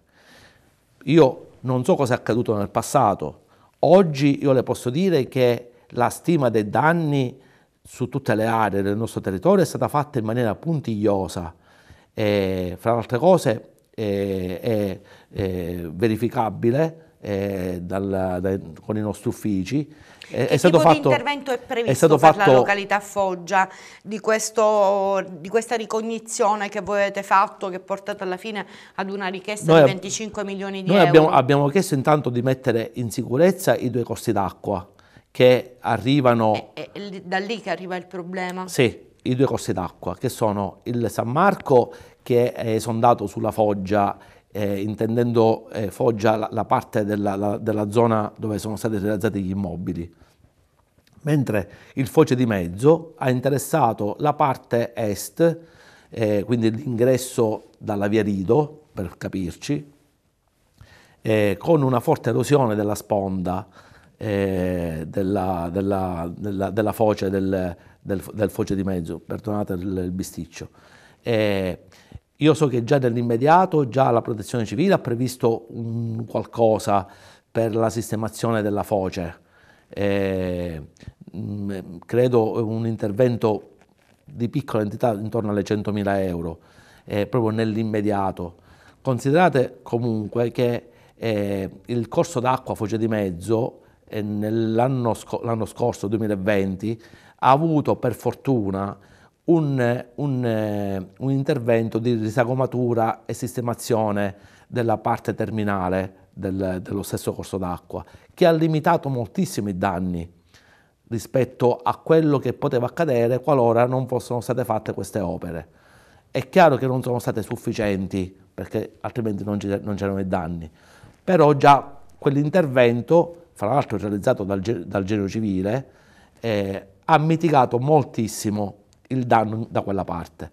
Io non so cosa è accaduto nel passato, oggi io le posso dire che la stima dei danni su tutte le aree del nostro territorio è stata fatta in maniera puntigliosa e fra le altre cose è, verificabile dal, dai, con i nostri uffici. È, è stato fatto, intervento è previsto è stato per fatto, la località Foggia di, questo, di, questa ricognizione che voi avete fatto che è portata alla fine ad una richiesta noi, di 25 milioni di noi euro? Noi abbiamo, abbiamo chiesto intanto di mettere in sicurezza i due corsi d'acqua che arrivano... È, è da lì che arriva il problema? Sì, i due corsi d'acqua, che sono il San Marco, che è esondato sulla Foggia, eh, intendendo eh, Foggia la, la parte della, la, della zona dove sono stati realizzati gli immobili mentre il foce di mezzo ha interessato la parte est, eh, quindi l'ingresso dalla via Rido, per capirci, eh, con una forte erosione della sponda eh, della, della, della, della, foce del, del, del, foce di mezzo, perdonate il, il bisticcio. Eh, io so che già nell'immediato, già la protezione civile ha previsto un, qualcosa per la sistemazione della foce. Eh, mm, credo un intervento di piccola entità intorno alle 100.000 euro, eh, proprio nell'immediato. Considerate comunque che eh, il corso d'acqua foce di mezzo l'anno, sco- l'anno scorso, 2020, ha avuto per fortuna un, un, un, intervento di risagomatura e sistemazione della parte terminale del, dello stesso corso d'acqua, che ha limitato moltissimo i danni rispetto a quello che poteva accadere qualora non fossero state fatte queste opere. È chiaro che non sono state sufficienti, perché altrimenti non, non c'erano i danni, però già quell'intervento fra l'altro realizzato dal, dal Genio Civile, eh, ha mitigato moltissimo il danno da quella parte.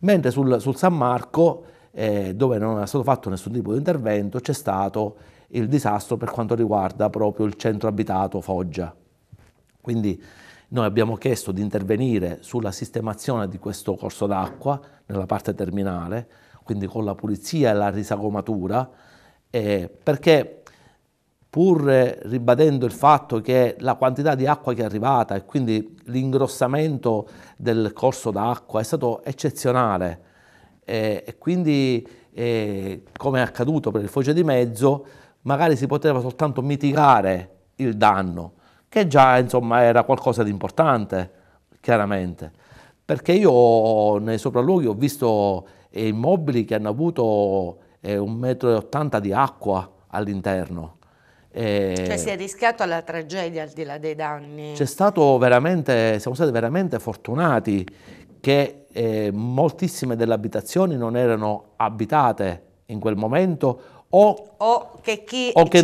Mentre sul, sul San Marco, eh, dove non è stato fatto nessun tipo di intervento, c'è stato il disastro per quanto riguarda proprio il centro abitato Foggia. Quindi noi abbiamo chiesto di intervenire sulla sistemazione di questo corso d'acqua nella parte terminale, quindi con la pulizia e la risagomatura, eh, perché pur eh, ribadendo il fatto che la quantità di acqua che è arrivata e quindi l'ingrossamento del corso d'acqua è stato eccezionale eh, e quindi eh, come è accaduto per il Foce di Mezzo magari si poteva soltanto mitigare il danno che già insomma era qualcosa di importante chiaramente perché io nei sopralluoghi ho visto eh, immobili che hanno avuto eh, 1,80 m di acqua all'interno e eh, cioè si è rischiato alla tragedia al di là dei danni. siamo stati veramente fortunati che eh, moltissime delle abitazioni non erano abitate in quel momento o, o che chi o che è,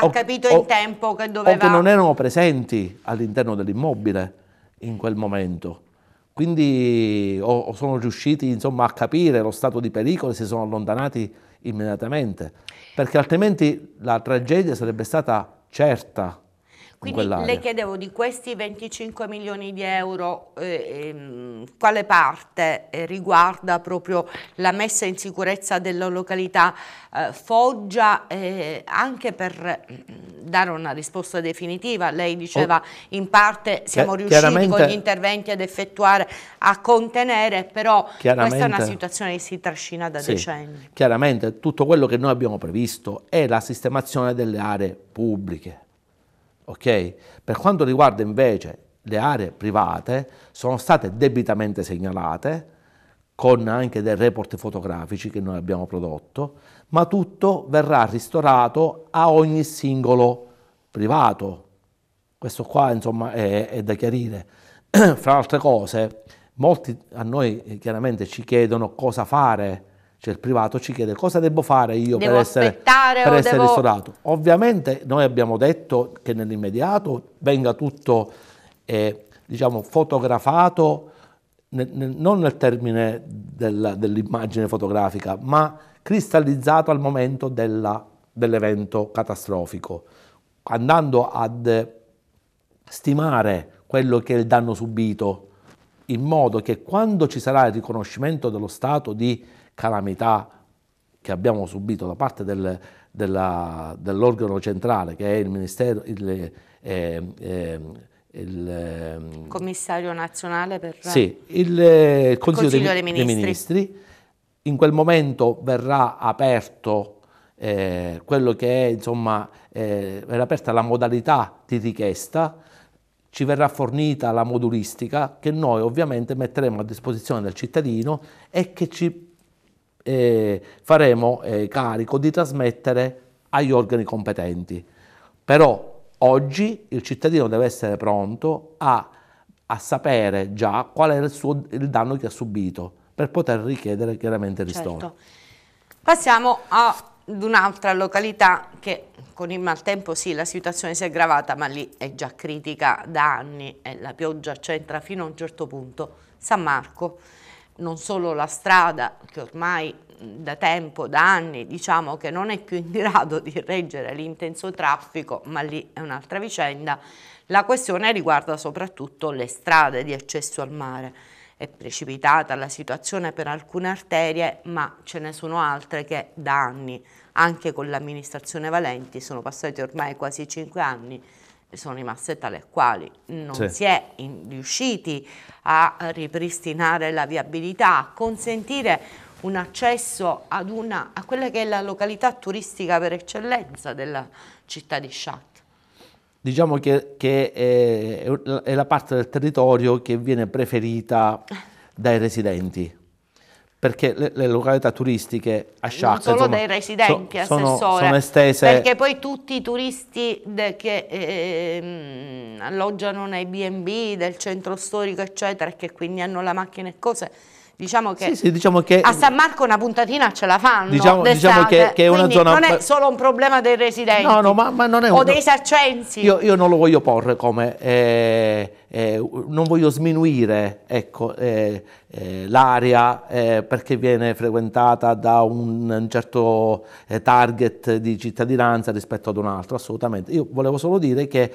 o, ha capito in tempo che doveva... O che non erano presenti all'interno dell'immobile in quel momento. Quindi o, sono riusciti insomma, a capire lo stato di pericolo e si sono allontanati immediatamente perché altrimenti la tragedia sarebbe stata certa, quindi le chiedevo di questi 25 milioni di euro, eh, ehm, quale parte eh, riguarda proprio la messa in sicurezza della località eh, Foggia, eh, anche per mm, dare una risposta definitiva. Lei diceva oh, in parte eh, siamo riusciti con gli interventi ad effettuare, a contenere, però questa è una situazione che si trascina da sì, decenni. Chiaramente tutto quello che noi abbiamo previsto è la sistemazione delle aree pubbliche Okay? Per quanto riguarda invece le aree private, sono state debitamente segnalate con anche dei report fotografici che noi abbiamo prodotto, ma tutto verrà ristorato a ogni singolo privato. Questo qua insomma è, è da chiarire. Fra altre cose, molti a noi chiaramente ci chiedono cosa fare cioè il privato ci chiede cosa devo fare io devo per essere, per essere devo... ristorato. Ovviamente noi abbiamo detto che nell'immediato venga tutto eh, diciamo, fotografato, nel, nel, non nel termine del, dell'immagine fotografica, ma cristallizzato al momento della, dell'evento catastrofico, andando ad stimare quello che è il danno subito, in modo che quando ci sarà il riconoscimento dello Stato di calamità che abbiamo subito da parte del, dell'organo centrale che è il Ministero, il, eh, eh, il ehm, commissario nazionale per sì, il, eh, il Consiglio, Consiglio dei, dei, Ministri. dei, Ministri. In quel momento verrà aperto eh, quello che è, insomma, eh, verrà aperta la modalità di richiesta, ci verrà fornita la modulistica che noi ovviamente metteremo a disposizione del cittadino e che ci eh, faremo eh, carico di trasmettere agli organi competenti. Però oggi il cittadino deve essere pronto a, a sapere già qual è il, suo, il, danno che ha subito per poter richiedere chiaramente certo. ristoro. Certo. Passiamo ad un'altra località che con il maltempo sì la situazione si è aggravata ma lì è già critica da anni e la pioggia c'entra fino a un certo punto. San Marco non solo la strada che ormai da tempo, da anni, diciamo che non è più in grado di reggere l'intenso traffico, ma lì è un'altra vicenda, la questione riguarda soprattutto le strade di accesso al mare. È precipitata la situazione per alcune arterie, ma ce ne sono altre che da anni, anche con l'amministrazione Valenti, sono passati ormai quasi cinque anni, sono rimaste tali e quali, non sì. si è in, riusciti a ripristinare la viabilità, a consentire un accesso una, a quella che è la località turistica per eccellenza della città di Sciacca. Diciamo che, che è, è, la parte del territorio che viene preferita dai residenti perché le, le, località turistiche a Sciacca... Non solo insomma, dei residenti, so, sono, sono, estese... Perché poi tutti i turisti de, che eh, alloggiano nei B&B del centro storico, eccetera, e che quindi hanno la macchina e cose Diciamo che, sì, sì, diciamo che, a San Marco una puntatina ce la fanno. Diciamo, diciamo che, che, è una Quindi zona. Non è solo un problema dei residenti no, no, ma, ma un... o dei sarcensi. Io, io, non lo voglio porre come. Eh, eh, non voglio sminuire ecco, eh, eh l'area eh, perché viene frequentata da un, un certo eh, target di cittadinanza rispetto ad un altro, assolutamente. Io volevo solo dire che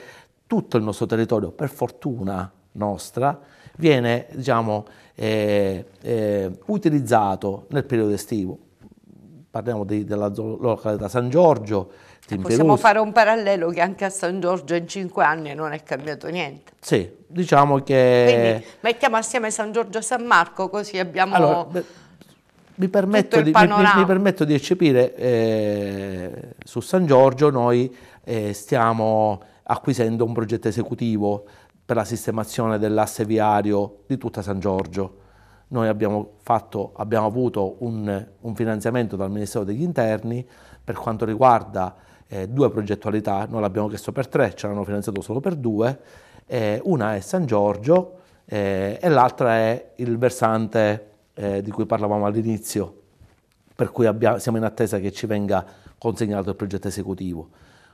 tutto il nostro territorio, per fortuna nostra, viene diciamo, eh, eh, utilizzato nel periodo estivo. Parliamo di, della località San Giorgio, eh, Timperus. Possiamo fare un parallelo che anche a San Giorgio in cinque anni non è cambiato niente. Sì, diciamo che... Quindi mettiamo assieme San Giorgio e San Marco così abbiamo... Allora, mi, permetto di, mi, mi permetto, di, eccepire, eh, su San Giorgio noi eh, stiamo acquisendo un progetto esecutivo per la sistemazione dell'asse viario di tutta San Giorgio. Noi abbiamo, fatto, abbiamo avuto un, un, finanziamento dal Ministero degli Interni per quanto riguarda eh, due progettualità, noi l'abbiamo chiesto per tre, ce l'hanno finanziato solo per due, eh, una è San Giorgio eh, e l'altra è il versante eh, di cui parlavamo all'inizio, per cui abbiamo, siamo in attesa che ci venga consegnato il progetto esecutivo.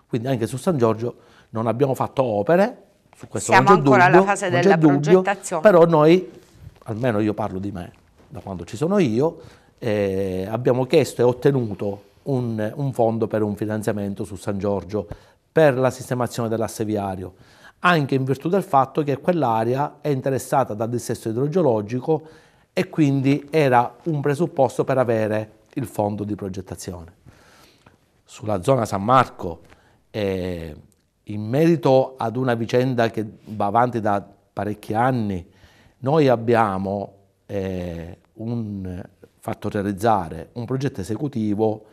Quindi anche su San Giorgio non abbiamo fatto opere, su questo Siamo non c'è ancora dubbio, alla fase della dubbio, progettazione. Però noi, almeno io parlo di me, da quando ci sono io, eh, abbiamo chiesto e ottenuto un, un fondo per un finanziamento su San Giorgio per la sistemazione dell'asse viario, anche in virtù del fatto che quell'area è interessata dal dissesto idrogeologico e quindi era un presupposto per avere il fondo di progettazione. Sulla zona San Marco eh, in merito ad una vicenda che va avanti da parecchi anni, noi abbiamo eh, un, fatto realizzare un progetto esecutivo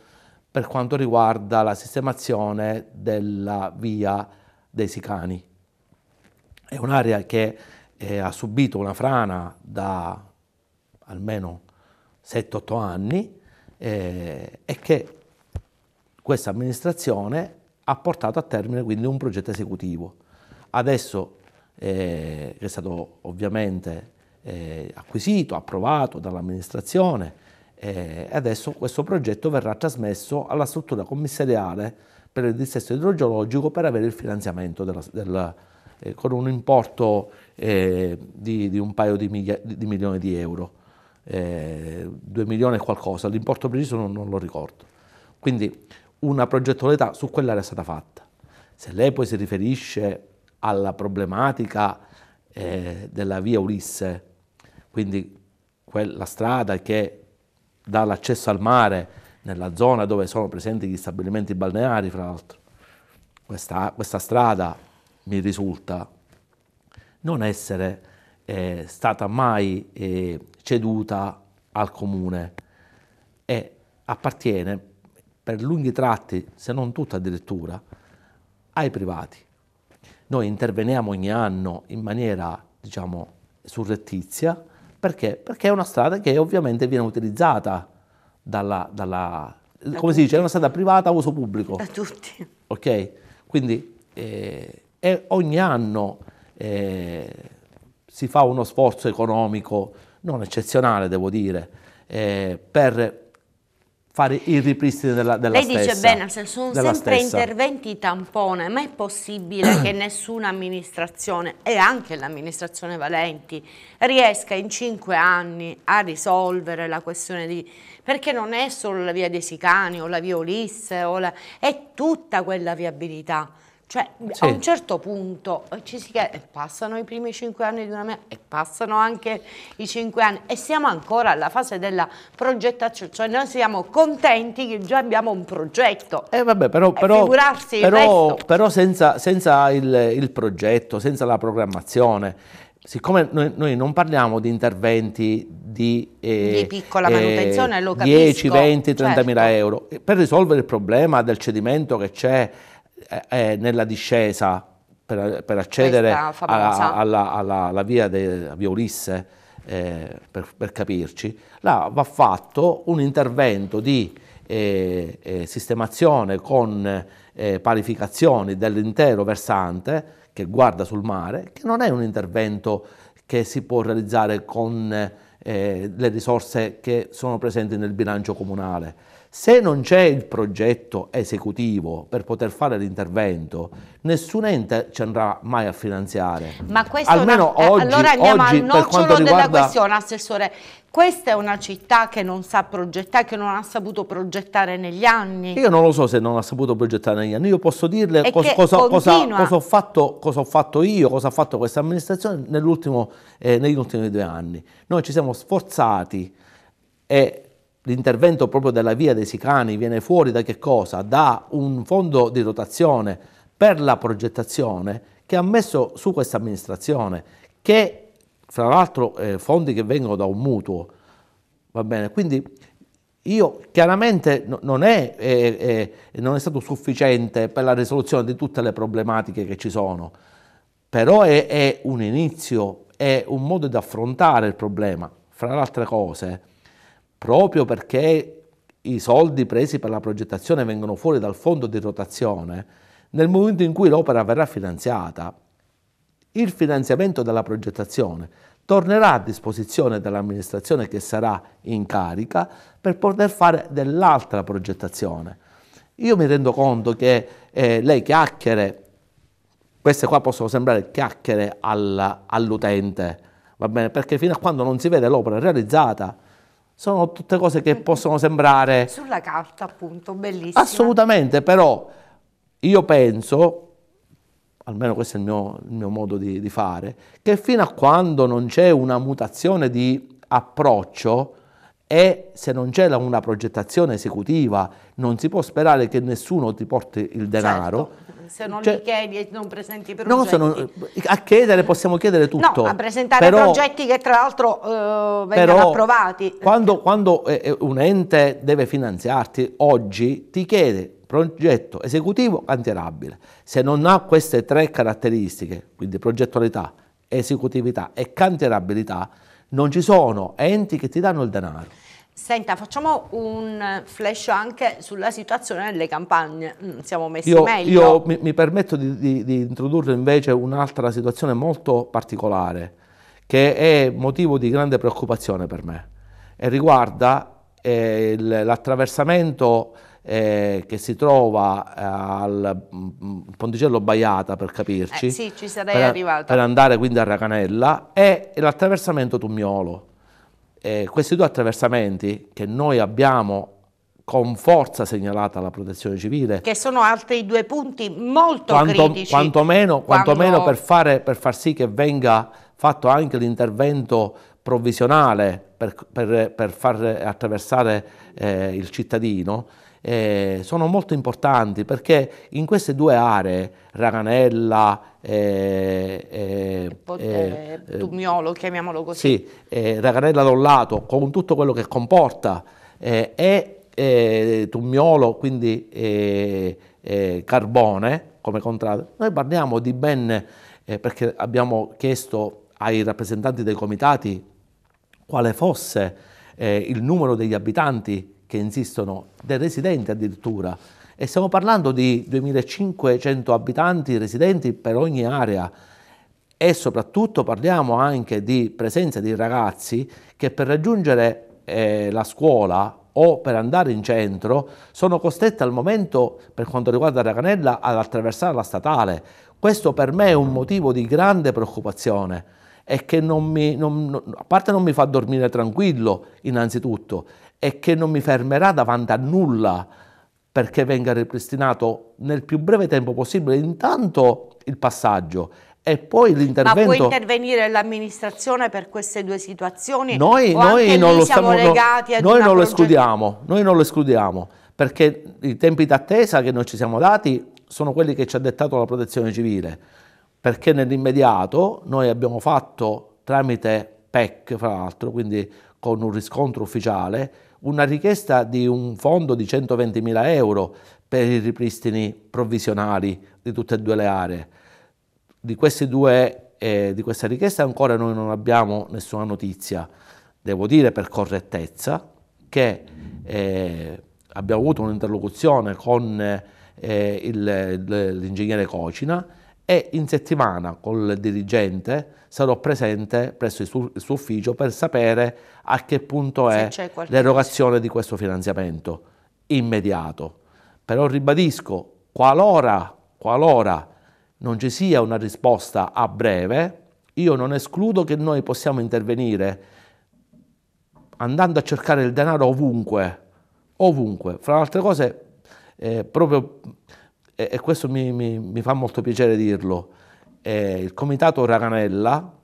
per quanto riguarda la sistemazione della via dei Sicani. È un'area che eh, ha subito una frana da almeno 7-8 anni eh, e che questa amministrazione ha portato a termine quindi un progetto esecutivo. Adesso eh, è stato ovviamente eh, acquisito, approvato dall'amministrazione eh, e adesso questo progetto verrà trasmesso alla struttura commissariale per il dissesto idrogeologico per avere il finanziamento della, della, eh, con un importo eh, di, di, un paio di, miglia, di milioni di euro. 2 eh, milioni e qualcosa, l'importo preciso non, non, lo ricordo. Quindi una progettualità su quell'area è stata fatta. Se lei poi si riferisce alla problematica eh, della via Ulisse, quindi quella strada che dà l'accesso al mare nella zona dove sono presenti gli stabilimenti balneari, fra l'altro, questa, questa strada mi risulta non essere eh, stata mai eh, ceduta al comune e appartiene per lunghi tratti, se non tutto addirittura, ai privati. Noi interveniamo ogni anno in maniera, diciamo, surrettizia, perché? Perché è una strada che ovviamente viene utilizzata dalla, dalla come si dice, è una strada privata a uso pubblico. Da tutti. Ok? Quindi eh, ogni anno eh, si fa uno sforzo economico, non eccezionale devo dire, eh, per fare il ripristino della, della Lei stessa. Lei dice bene, se sono sempre stessa. interventi tampone, ma è possibile che nessuna amministrazione, e anche l'amministrazione Valenti, riesca in cinque anni a risolvere la questione di... perché non è solo la via dei Sicani o la via Ulisse, la, è tutta quella viabilità. Cioè, sì. a un certo punto eh, ci si chiede, eh, passano i primi cinque anni di una mia e passano anche i cinque anni e siamo ancora alla fase della progettazione, cioè noi siamo contenti che già abbiamo un progetto. Eh vabbè, però, però, però, però senza, senza il, il, progetto, senza la programmazione, siccome noi, noi non parliamo di interventi di, eh, di piccola eh, manutenzione, eh, 10, 20, 30 certo. mila euro, per risolvere il problema del cedimento che c'è è nella discesa per, per accedere a, a, alla, alla, alla, via, de, via Ulisse, eh, per, per, capirci, là va fatto un intervento di eh, eh, sistemazione con eh, parificazioni dell'intero versante che guarda sul mare, che non è un intervento che si può realizzare con eh, le risorse che sono presenti nel bilancio comunale se non c'è il progetto esecutivo per poter fare l'intervento, nessun ente ci andrà mai a finanziare. Ma questo Almeno una... Eh, oggi, allora andiamo oggi, al nocciolo riguarda... della questione, Assessore. Questa è una città che non sa progettare, che non ha saputo progettare negli anni. Io non lo so se non ha saputo progettare negli anni, io posso dirle cos, cosa, cosa, cosa, ho fatto, cosa, ho fatto, io, cosa ha fatto questa amministrazione eh, negli ultimi due anni. Noi ci siamo sforzati e l'intervento proprio della via dei Sicani viene fuori da che cosa? Da un fondo di rotazione per la progettazione che ha messo su questa amministrazione, che fra l'altro eh, fondi che vengono da un mutuo, va bene? Quindi io chiaramente no, non, è, eh, eh, non è stato sufficiente per la risoluzione di tutte le problematiche che ci sono, però è, è un inizio, è un modo di affrontare il problema. Fra le altre cose, proprio perché i soldi presi per la progettazione vengono fuori dal fondo di rotazione, nel momento in cui l'opera verrà finanziata, il finanziamento della progettazione tornerà a disposizione dell'amministrazione che sarà in carica per poter fare dell'altra progettazione. Io mi rendo conto che eh, le chiacchiere, queste qua possono sembrare chiacchiere all'utente, va bene? Perché fino a quando non si vede l'opera realizzata, sono tutte cose che ecco. possono sembrare... Sulla carta appunto, bellissime. Assolutamente, però io penso, almeno questo è il mio, il mio modo di, di, fare, che fino a quando non c'è una mutazione di approccio e se non c'è una progettazione esecutiva non si può sperare che nessuno ti porti il denaro. Certo se non cioè, li chiedi e non presenti progetti. No, non, a chiedere possiamo chiedere tutto. No, a presentare però, progetti che tra l'altro eh, vengono però, approvati. Quando, quando eh, un ente deve finanziarti, oggi ti chiede progetto esecutivo cantierabile. Se non ha queste tre caratteristiche, quindi progettualità, esecutività e cantierabilità, non ci sono enti che ti danno il denaro. Senta, facciamo un flash anche sulla situazione delle campagne, mm, siamo messi io, meglio. Io mi, mi permetto di, di, di, introdurre invece un'altra situazione molto particolare, che è motivo di grande preoccupazione per me, e riguarda eh, l'attraversamento eh, che si trova eh, al mm, Ponticello Baiata, per capirci, eh sì, per, per andare quindi a Racanella, e l'attraversamento Tumiolo. Eh, questi due attraversamenti che noi abbiamo con forza segnalata alla protezione civile. Che sono altri due punti molto quanto, critici. Quantomeno, quando... per, fare, per, far sì che venga fatto anche l'intervento provvisionale per, per, per far attraversare eh, il cittadino, eh, sono molto importanti perché in queste due aree, Raganella eh, eh, eh, eh, Tumiolo, chiamiamolo così. Sì, eh, Raganella da un lato, con tutto quello che comporta, e eh, Tumiolo, quindi Carbone come contratto. Noi parliamo di ben, perché abbiamo chiesto ai rappresentanti dei comitati quale fosse il numero degli abitanti che insistono, dei residenti addirittura, e stiamo parlando di 2500 abitanti residenti per ogni area e soprattutto parliamo anche di presenza di ragazzi che per raggiungere eh, la scuola o per andare in centro sono costretti al momento, per quanto riguarda Raganella, ad attraversare la statale. Questo per me è un motivo di grande preoccupazione e che non mi, non, a parte non mi fa dormire tranquillo innanzitutto e che non mi fermerà davanti a nulla perché venga ripristinato nel più breve tempo possibile intanto il passaggio e poi l'intervento. Ma può intervenire l'amministrazione per queste due situazioni? Noi, noi non lo stiamo legati no, noi non lo escludiamo, noi non lo escludiamo perché i tempi d'attesa che noi ci siamo dati sono quelli che ci ha dettato la protezione civile, perché nell'immediato noi abbiamo fatto tramite PEC, fra l'altro, quindi con un riscontro ufficiale, una richiesta di un fondo di 120.000 euro per i ripristini provvisionali di tutte e due le aree. Di, due, eh, di questa richiesta ancora noi non abbiamo nessuna notizia. Devo dire per correttezza che eh, abbiamo avuto un'interlocuzione con eh, l'ingegnere Cocina e in settimana col dirigente sarò presente presso il suo, il suo ufficio per sapere a che punto è l'erogazione di questo finanziamento immediato. Però ribadisco, qualora, qualora non ci sia una risposta a breve, io non escludo che noi possiamo intervenire andando a cercare il denaro ovunque, ovunque. Fra le altre cose, eh, proprio e, e questo mi, mi, mi, fa molto piacere dirlo, eh, il comitato Raganella,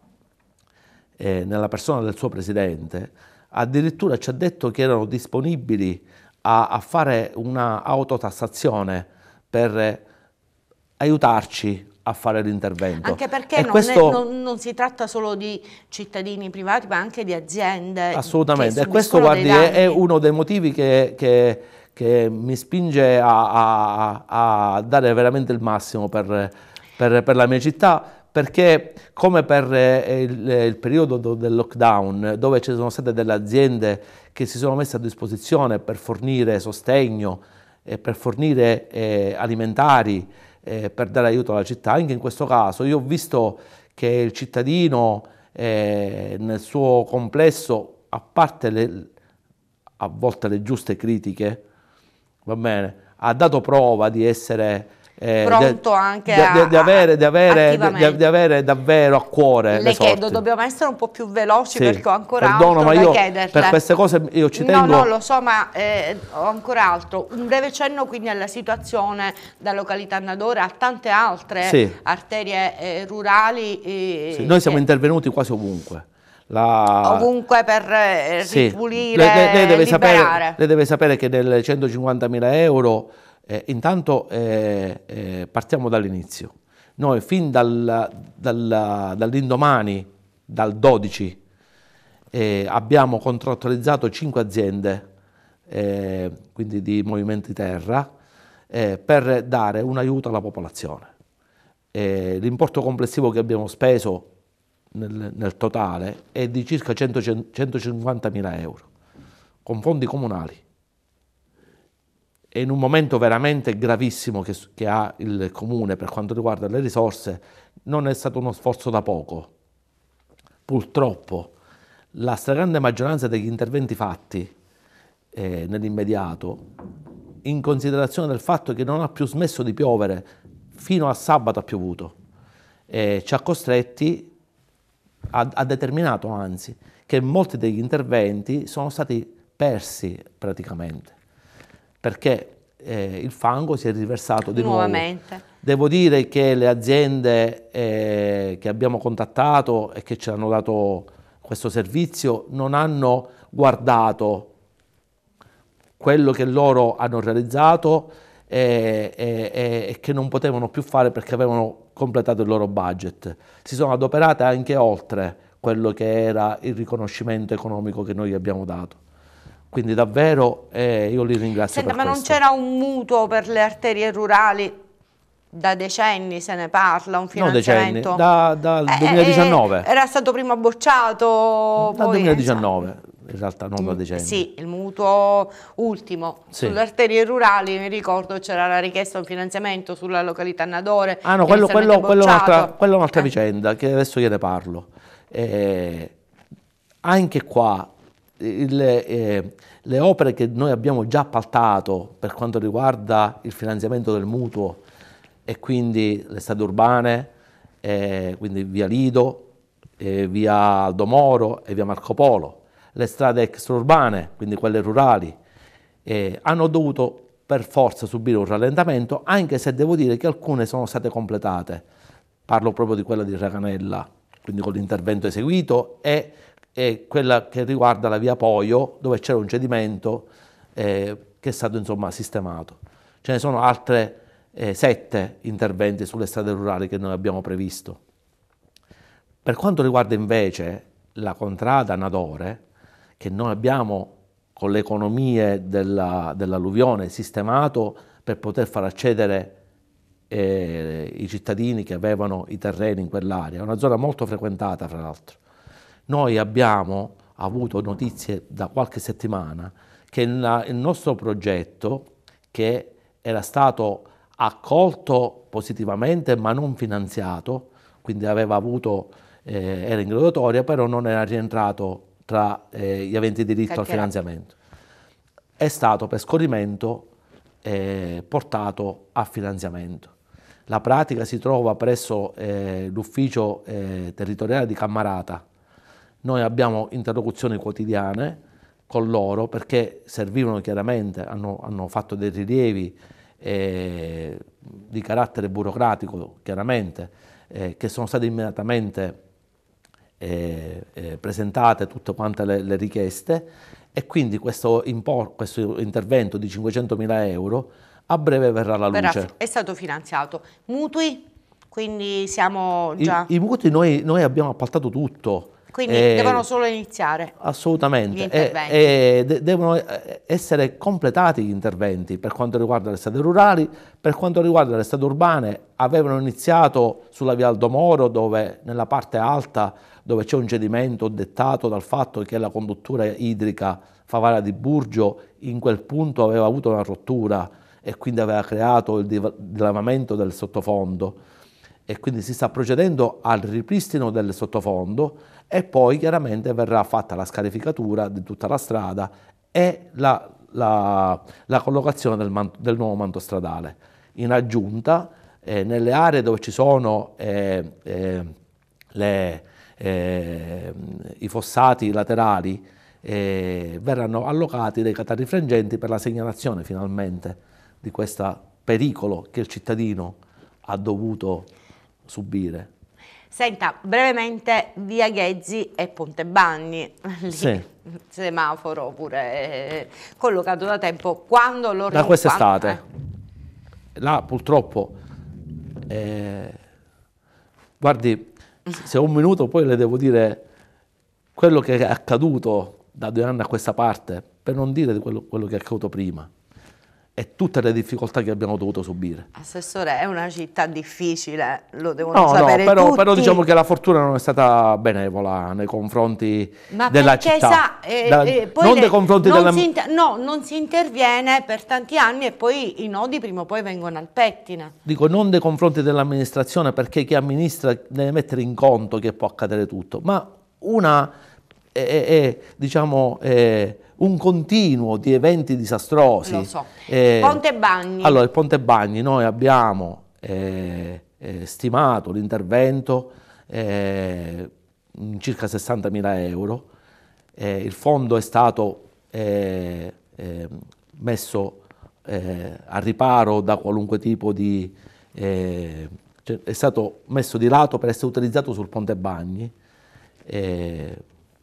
eh, nella persona del suo presidente, addirittura ci ha detto che erano disponibili a, a fare una autotassazione per aiutarci a fare l'intervento. Anche perché non, questo... è, non, non, si tratta solo di cittadini privati, ma anche di aziende. Assolutamente, e questo guardi, è, è, uno dei motivi che, che, che mi spinge a, a, a, dare veramente il massimo per, per, per la mia città, perché come per eh, il, il, periodo del lockdown, dove ci sono state delle aziende che si sono messe a disposizione per fornire sostegno, per fornire eh, alimentari, eh, per dare aiuto alla città. Anche in questo caso io ho visto che il cittadino eh, nel suo complesso, a parte le, a volte le giuste critiche, va bene, ha dato prova di essere eh, pronto de, anche de, a, de, avere, avere, di avere, davvero a cuore le, le chiedo, sorti. dobbiamo essere un po' più veloci sì, perché ho ancora perdono, altro da io, chiederle. per queste cose io ci tengo. No, no, lo so, ma eh, ho ancora altro. Un breve cenno quindi alla situazione da località Nadore a tante altre sì. arterie eh, rurali. Eh, sì, noi siamo eh, intervenuti quasi ovunque. La... ovunque per eh, ripulire, sì. lei, lei, deve sapere, lei deve sapere che del 150.000 euro eh, intanto eh, eh, partiamo dall'inizio. Noi fin dal, dal, dall'indomani, dal 12, eh, abbiamo contrattualizzato 5 aziende, eh, quindi di movimenti terra, per dare un aiuto alla popolazione. l'importo complessivo che abbiamo speso nel, nel, totale è di circa 100, 150 mila euro, con fondi comunali e in un momento veramente gravissimo che, che, ha il comune per quanto riguarda le risorse, non è stato uno sforzo da poco. Purtroppo la stragrande maggioranza degli interventi fatti eh, nell'immediato, in considerazione del fatto che non ha più smesso di piovere, fino a sabato ha piovuto, eh, ci ha costretti, ha, ha determinato anzi, che molti degli interventi sono stati persi praticamente perché eh, il fango si è riversato di Nuovamente. nuovo. Devo dire che le aziende eh, che abbiamo contattato e che ci hanno dato questo servizio non hanno guardato quello che loro hanno realizzato e, eh, e, eh, eh, e che non potevano più fare perché avevano completato il loro budget. Si sono adoperate anche oltre quello che era il riconoscimento economico che noi abbiamo dato. Quindi davvero eh, io li ringrazio Senta, ma questo. non c'era un mutuo per le arterie rurali? Da decenni se ne parla, un finanziamento. No, decenni, da, dal eh, 2019. Eh, eh, era stato prima bocciato. Dal 2019, esatto. in realtà non da mm, decenni. Sì, il mutuo ultimo. Sì. Sulle arterie rurali, mi ricordo, c'era la richiesta di un finanziamento sulla località Nadore. Ah no, quello, quello, quello è un'altra, un eh. vicenda, che adesso io ne parlo. Eh, anche qua le, eh, le opere che noi abbiamo già appaltato per quanto riguarda il finanziamento del mutuo e quindi le strade urbane, eh, quindi via Lido, eh, via Moro e via Marco Polo, le strade extraurbane, quindi quelle rurali, eh, hanno dovuto per forza subire un rallentamento, anche se devo dire che alcune sono state completate. Parlo proprio di quella di Raganella, quindi con l'intervento eseguito e è quella che riguarda la via Poio, dove c'era un cedimento eh, che è stato insomma, sistemato. Ce ne sono altre eh, sette interventi sulle strade rurali che noi abbiamo previsto. Per quanto riguarda invece la contrada Nadore, che noi abbiamo con le economie della, dell'alluvione sistemato per poter far accedere eh, i cittadini che avevano i terreni in quell'area, è una zona molto frequentata fra l'altro. Noi abbiamo avuto notizie da qualche settimana che il nostro progetto, che era stato accolto positivamente ma non finanziato, quindi aveva avuto, eh, era in graduatoria, però non era rientrato tra eh, gli aventi diritto al finanziamento. È stato per scorrimento eh, portato a finanziamento. La pratica si trova presso eh, l'ufficio eh, territoriale di Cammarata, noi abbiamo interlocuzioni quotidiane con loro perché servivano chiaramente, hanno, hanno fatto dei rilievi eh, di carattere burocratico chiaramente, eh, che sono state immediatamente eh, eh presentate tutte quante le, le richieste e quindi questo, questo intervento di 500.000 euro a breve verrà alla luce. Verrà, è stato finanziato. Mutui? Quindi siamo già... I, i mutui noi, noi abbiamo appaltato tutto, quindi eh, devono solo iniziare. Assolutamente. Eh, eh, e, e devono eh, essere completati gli interventi per quanto riguarda le strade rurali, per quanto riguarda le strade urbane avevano iniziato sulla via Aldomoro dove nella parte alta dove c'è un cedimento dettato dal fatto che la conduttura idrica Favara di Burgio in quel punto aveva avuto una rottura e quindi aveva creato il dilavamento del sottofondo e quindi si sta procedendo al ripristino del sottofondo e poi chiaramente verrà fatta la scarificatura di tutta la strada e la, la, la collocazione del, manto, del, nuovo manto stradale. In aggiunta, eh, nelle aree dove ci sono eh, eh, le, eh, i fossati laterali, eh, verranno allocati dei catarri frangenti per la segnalazione finalmente di questo pericolo che il cittadino ha dovuto subire. Senta, brevemente via Ghezzi e Ponte Bagni, lì, sì. semaforo pure eh, collocato da tempo, quando lo Da quest'estate. Eh. Là purtroppo, eh, guardi, se ho un minuto poi le devo dire quello che è accaduto da due anni a questa parte, per non dire quello, quello che è accaduto prima e tutte le difficoltà che abbiamo dovuto subire. Assessore, è una città difficile, lo devono no, sapere no, però, tutti. però diciamo che la fortuna non è stata benevola nei confronti Ma della città. Sa, eh, da, eh, non le, non della... Si inter... no, non si interviene per tanti anni e poi i nodi prima o poi vengono al pettine. Dico, non nei confronti dell'amministrazione perché chi amministra deve mettere in conto che può accadere tutto, ma una... Eh, diciamo un continuo di eventi disastrosi. Lo so. Eh, Ponte Bagni. Allora, il Ponte Bagni noi abbiamo eh, eh stimato l'intervento eh, in circa 60.000 euro, eh, il fondo è stato messo a riparo da qualunque tipo di... Cioè, è stato messo di lato per essere utilizzato sul Ponte Bagni,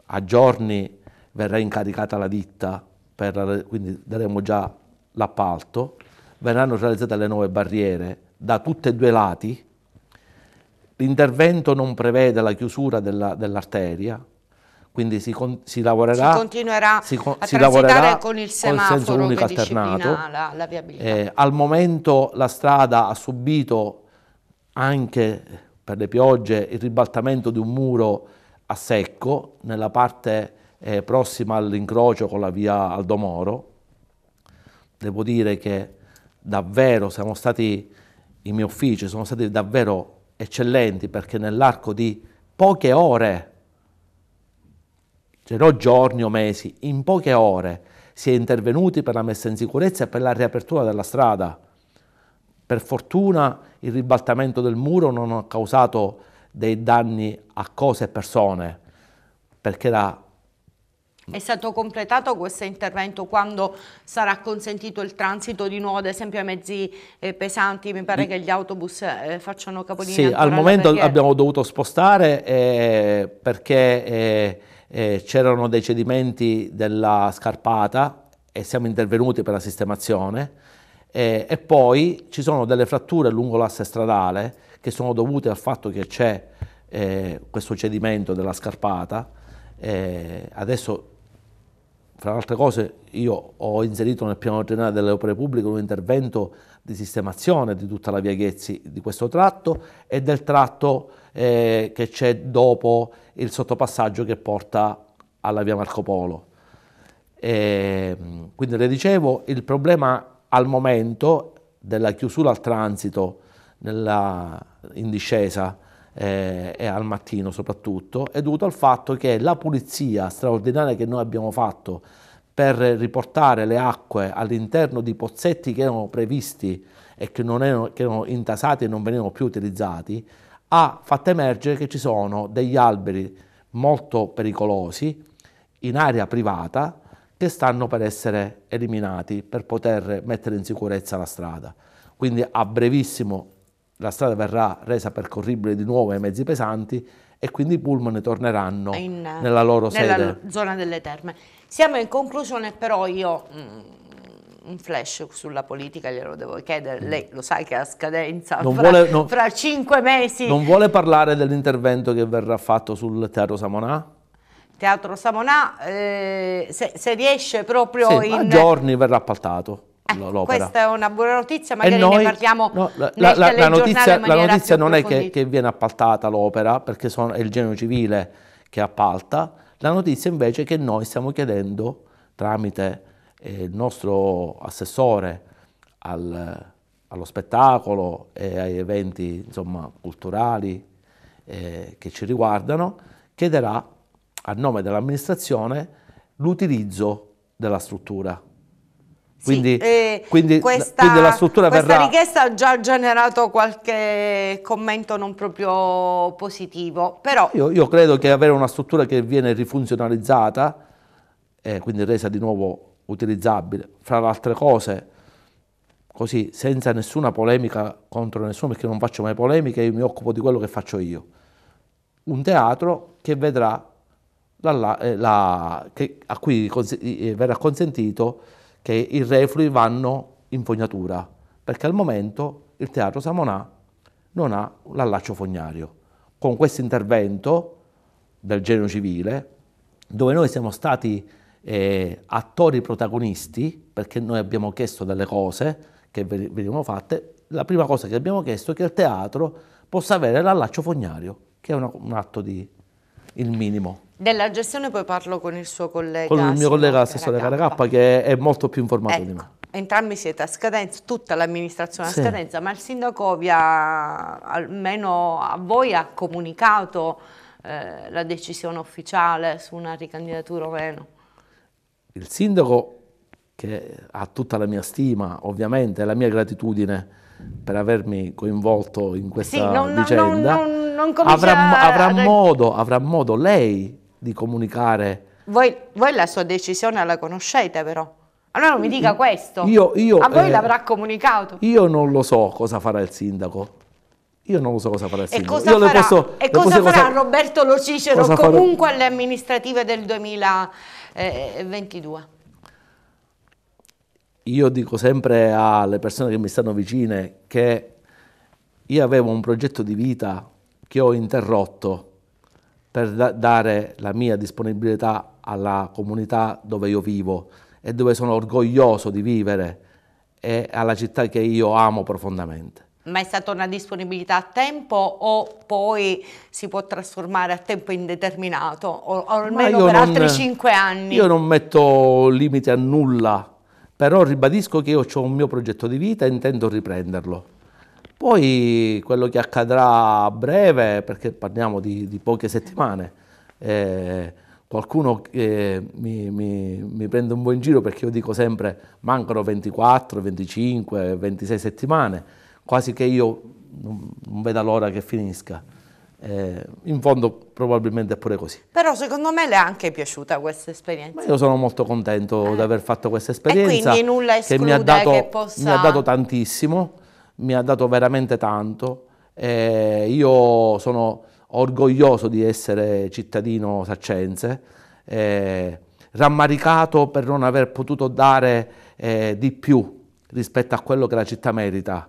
a giorni verrà incaricata la ditta, per, quindi daremo già l'appalto, verranno realizzate le nuove barriere da tutti e due i lati, l'intervento non prevede la chiusura dell'arteria, quindi si, si, lavorerà, si continuerà si, a si lavorerà con il semaforo con il che alternato. La, la viabilità. Eh, al momento la strada ha subito anche per le piogge il ribaltamento di un muro a secco nella parte eh, prossima all'incrocio con la via Aldomoro. Devo dire che davvero siamo stati, i miei uffici sono stati davvero eccellenti perché nell'arco di poche ore, cioè non giorni o mesi, in poche ore si è intervenuti per la messa in sicurezza e per la riapertura della strada. Per fortuna il ribaltamento del muro non ha causato dei danni a cose e persone, perché era è stato completato questo intervento quando sarà consentito il transito di nuovo, ad esempio, ai mezzi eh, pesanti? Mi pare che gli autobus eh, facciano capolinea. Sì, al momento abbiamo dovuto spostare eh, perché eh, eh, c'erano dei cedimenti della scarpata e siamo intervenuti per la sistemazione. Eh, e poi ci sono delle fratture lungo l'asse stradale che sono dovute al fatto che c'è questo cedimento della scarpata. adesso tra le altre cose io ho inserito nel piano generale delle opere pubbliche un intervento di sistemazione di tutta la via Ghezzi di questo tratto e del tratto eh, che c'è dopo il sottopassaggio che porta alla via Marco Polo. E, ehm, quindi le dicevo, il problema al momento della chiusura al transito nella, in discesa eh, e al mattino soprattutto, è dovuto al fatto che la pulizia straordinaria che noi abbiamo fatto per riportare le acque all'interno di pozzetti che erano previsti e che, erano, che erano intasati e non venivano più utilizzati, ha fatto emergere che ci sono degli alberi molto pericolosi in area privata che stanno per essere eliminati per poter mettere in sicurezza la strada. Quindi a brevissimo la strada verrà resa percorribile di nuovo ai mezzi pesanti e quindi i pullman torneranno in, nella loro nella sede. zona delle terme. Siamo in conclusione, però io mh, mm, un flash sulla politica glielo devo chiedere, mm. lei lo sa che a scadenza non fra, vuole, non, fra cinque mesi. Non vuole parlare dell'intervento che verrà fatto sul Teatro Samonà? Teatro Samonà, eh, se, se, riesce proprio sì, in... giorni verrà appaltato. Eh, questa è una buona notizia, magari noi, ne parliamo no, la, la, la, la, notizia, la notizia non è che, che, viene appaltata l'opera, perché sono, è il genio civile che appalta, la notizia invece è che noi stiamo chiedendo, tramite eh, il nostro assessore al, allo spettacolo e agli eventi insomma, culturali eh, che ci riguardano, chiederà a nome dell'amministrazione l'utilizzo della struttura. Quindi, sì, quindi, questa, quindi la struttura questa verrà... Questa richiesta ha già generato qualche commento non proprio positivo, però... Io, io credo che avere una struttura che viene rifunzionalizzata, eh, quindi resa di nuovo utilizzabile, fra le altre cose, così senza nessuna polemica contro nessuno, perché non faccio mai polemiche, io mi occupo di quello che faccio io. Un teatro che vedrà, la, la, eh, la, che, a cui eh, verrà consentito che i reflui vanno in fognatura, perché al momento il teatro Samonà non ha l'allaccio fognario. Con questo intervento del genio civile, dove noi siamo stati eh, attori protagonisti, perché noi abbiamo chiesto delle cose che venivano fatte, la prima cosa che abbiamo chiesto è che il teatro possa avere l'allaccio fognario, che è una, un atto di il minimo. Della gestione poi parlo con il suo collega. Con il mio collega assessore Caracappa che è ecco. molto più informato ecco, di me. Ecco, entrambi siete a scadenza, tutta l'amministrazione sì. a scadenza, ma il sindaco vi ha, almeno a voi ha comunicato eh, la decisione ufficiale su una ricandidatura o meno? Il sindaco, che ha tutta la mia stima, ovviamente, la mia gratitudine per avermi coinvolto in questa sì, non, vicenda, non, non, avrà, avrà, modo, avrà modo lei di comunicare. Voi, voi la sua decisione la conoscete però? Allora non mi dica mm, questo. Io, io, A voi eh, l'avrà comunicato. Io non lo so cosa farà il sindaco. Io non lo so cosa farà il sindaco. E cosa farà, posso, e cosa farà cosa, Roberto Lo Cicero comunque farà? alle amministrative del 2022? Eh, io dico sempre alle persone che mi stanno vicine che io avevo un progetto di vita che ho interrotto per da- dare la mia disponibilità alla comunità dove io vivo e dove sono orgoglioso di vivere e alla città che io amo profondamente. Ma è stata una disponibilità a tempo o poi si può trasformare a tempo indeterminato o, o almeno per non, altri cinque anni? Io non metto limiti a nulla, però ribadisco che io ho un mio progetto di vita e intendo riprenderlo. Poi quello che accadrà a breve, perché parliamo di, di poche settimane, eh, qualcuno eh, mi, mi, mi, prende un po' in giro perché io dico sempre mancano 24, 25, 26 settimane, quasi che io non, non veda l'ora che finisca. Eh, in fondo probabilmente è pure così. Però secondo me le è anche piaciuta questa esperienza. Ma io sono molto contento eh. di aver fatto questa esperienza. E quindi nulla esclude che mi ha dato, che possa... Mi ha dato tantissimo mi ha dato veramente tanto. E io sono orgoglioso di essere cittadino saccense, eh, rammaricato per non aver potuto dare eh, di più rispetto a quello che la città merita,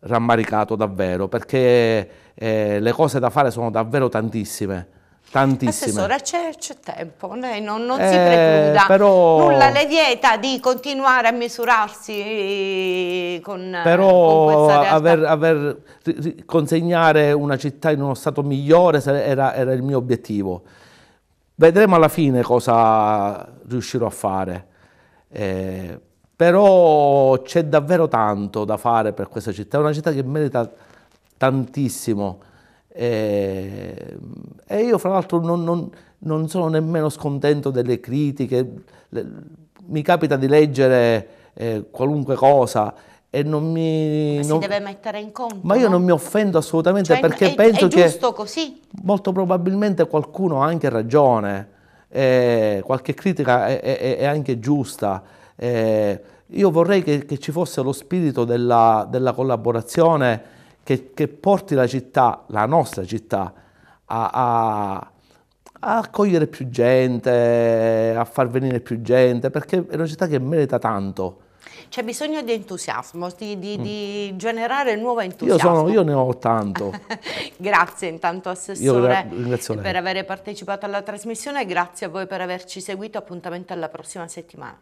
rammaricato davvero, perché eh, le cose da fare sono davvero tantissime Tantissime. Assessore, c'è, c'è certo tempo, lei non, non eh, si precluda però, nulla, le vieta di continuare a misurarsi eh, con eh, Però con aver, Però consegnare una città in uno stato migliore era, era il mio obiettivo. Vedremo alla fine cosa riuscirò a fare. Eh, però c'è davvero tanto da fare per questa città, è una città che merita tantissimo e, ehm, e io fra l'altro non, non, non, sono nemmeno scontento delle critiche, le, mi capita di leggere eh, qualunque cosa e non mi... Ma non, si deve mettere in conto. Ma io no? non mi offendo assolutamente cioè, perché è, penso è che... Così. Molto probabilmente qualcuno ha anche ragione, eh, qualche critica è, è, è anche giusta. Eh, io vorrei che, che, ci fosse lo spirito della, della collaborazione che, che porti la città, la nostra città, a, a, a, accogliere più gente, a far venire più gente, perché è una città che merita tanto. C'è bisogno di entusiasmo, di, di, mm. di generare nuovo entusiasmo. Io, sono, io, ne ho tanto. grazie intanto Assessore per aver partecipato alla trasmissione e grazie a voi per averci seguito. Appuntamento alla prossima settimana.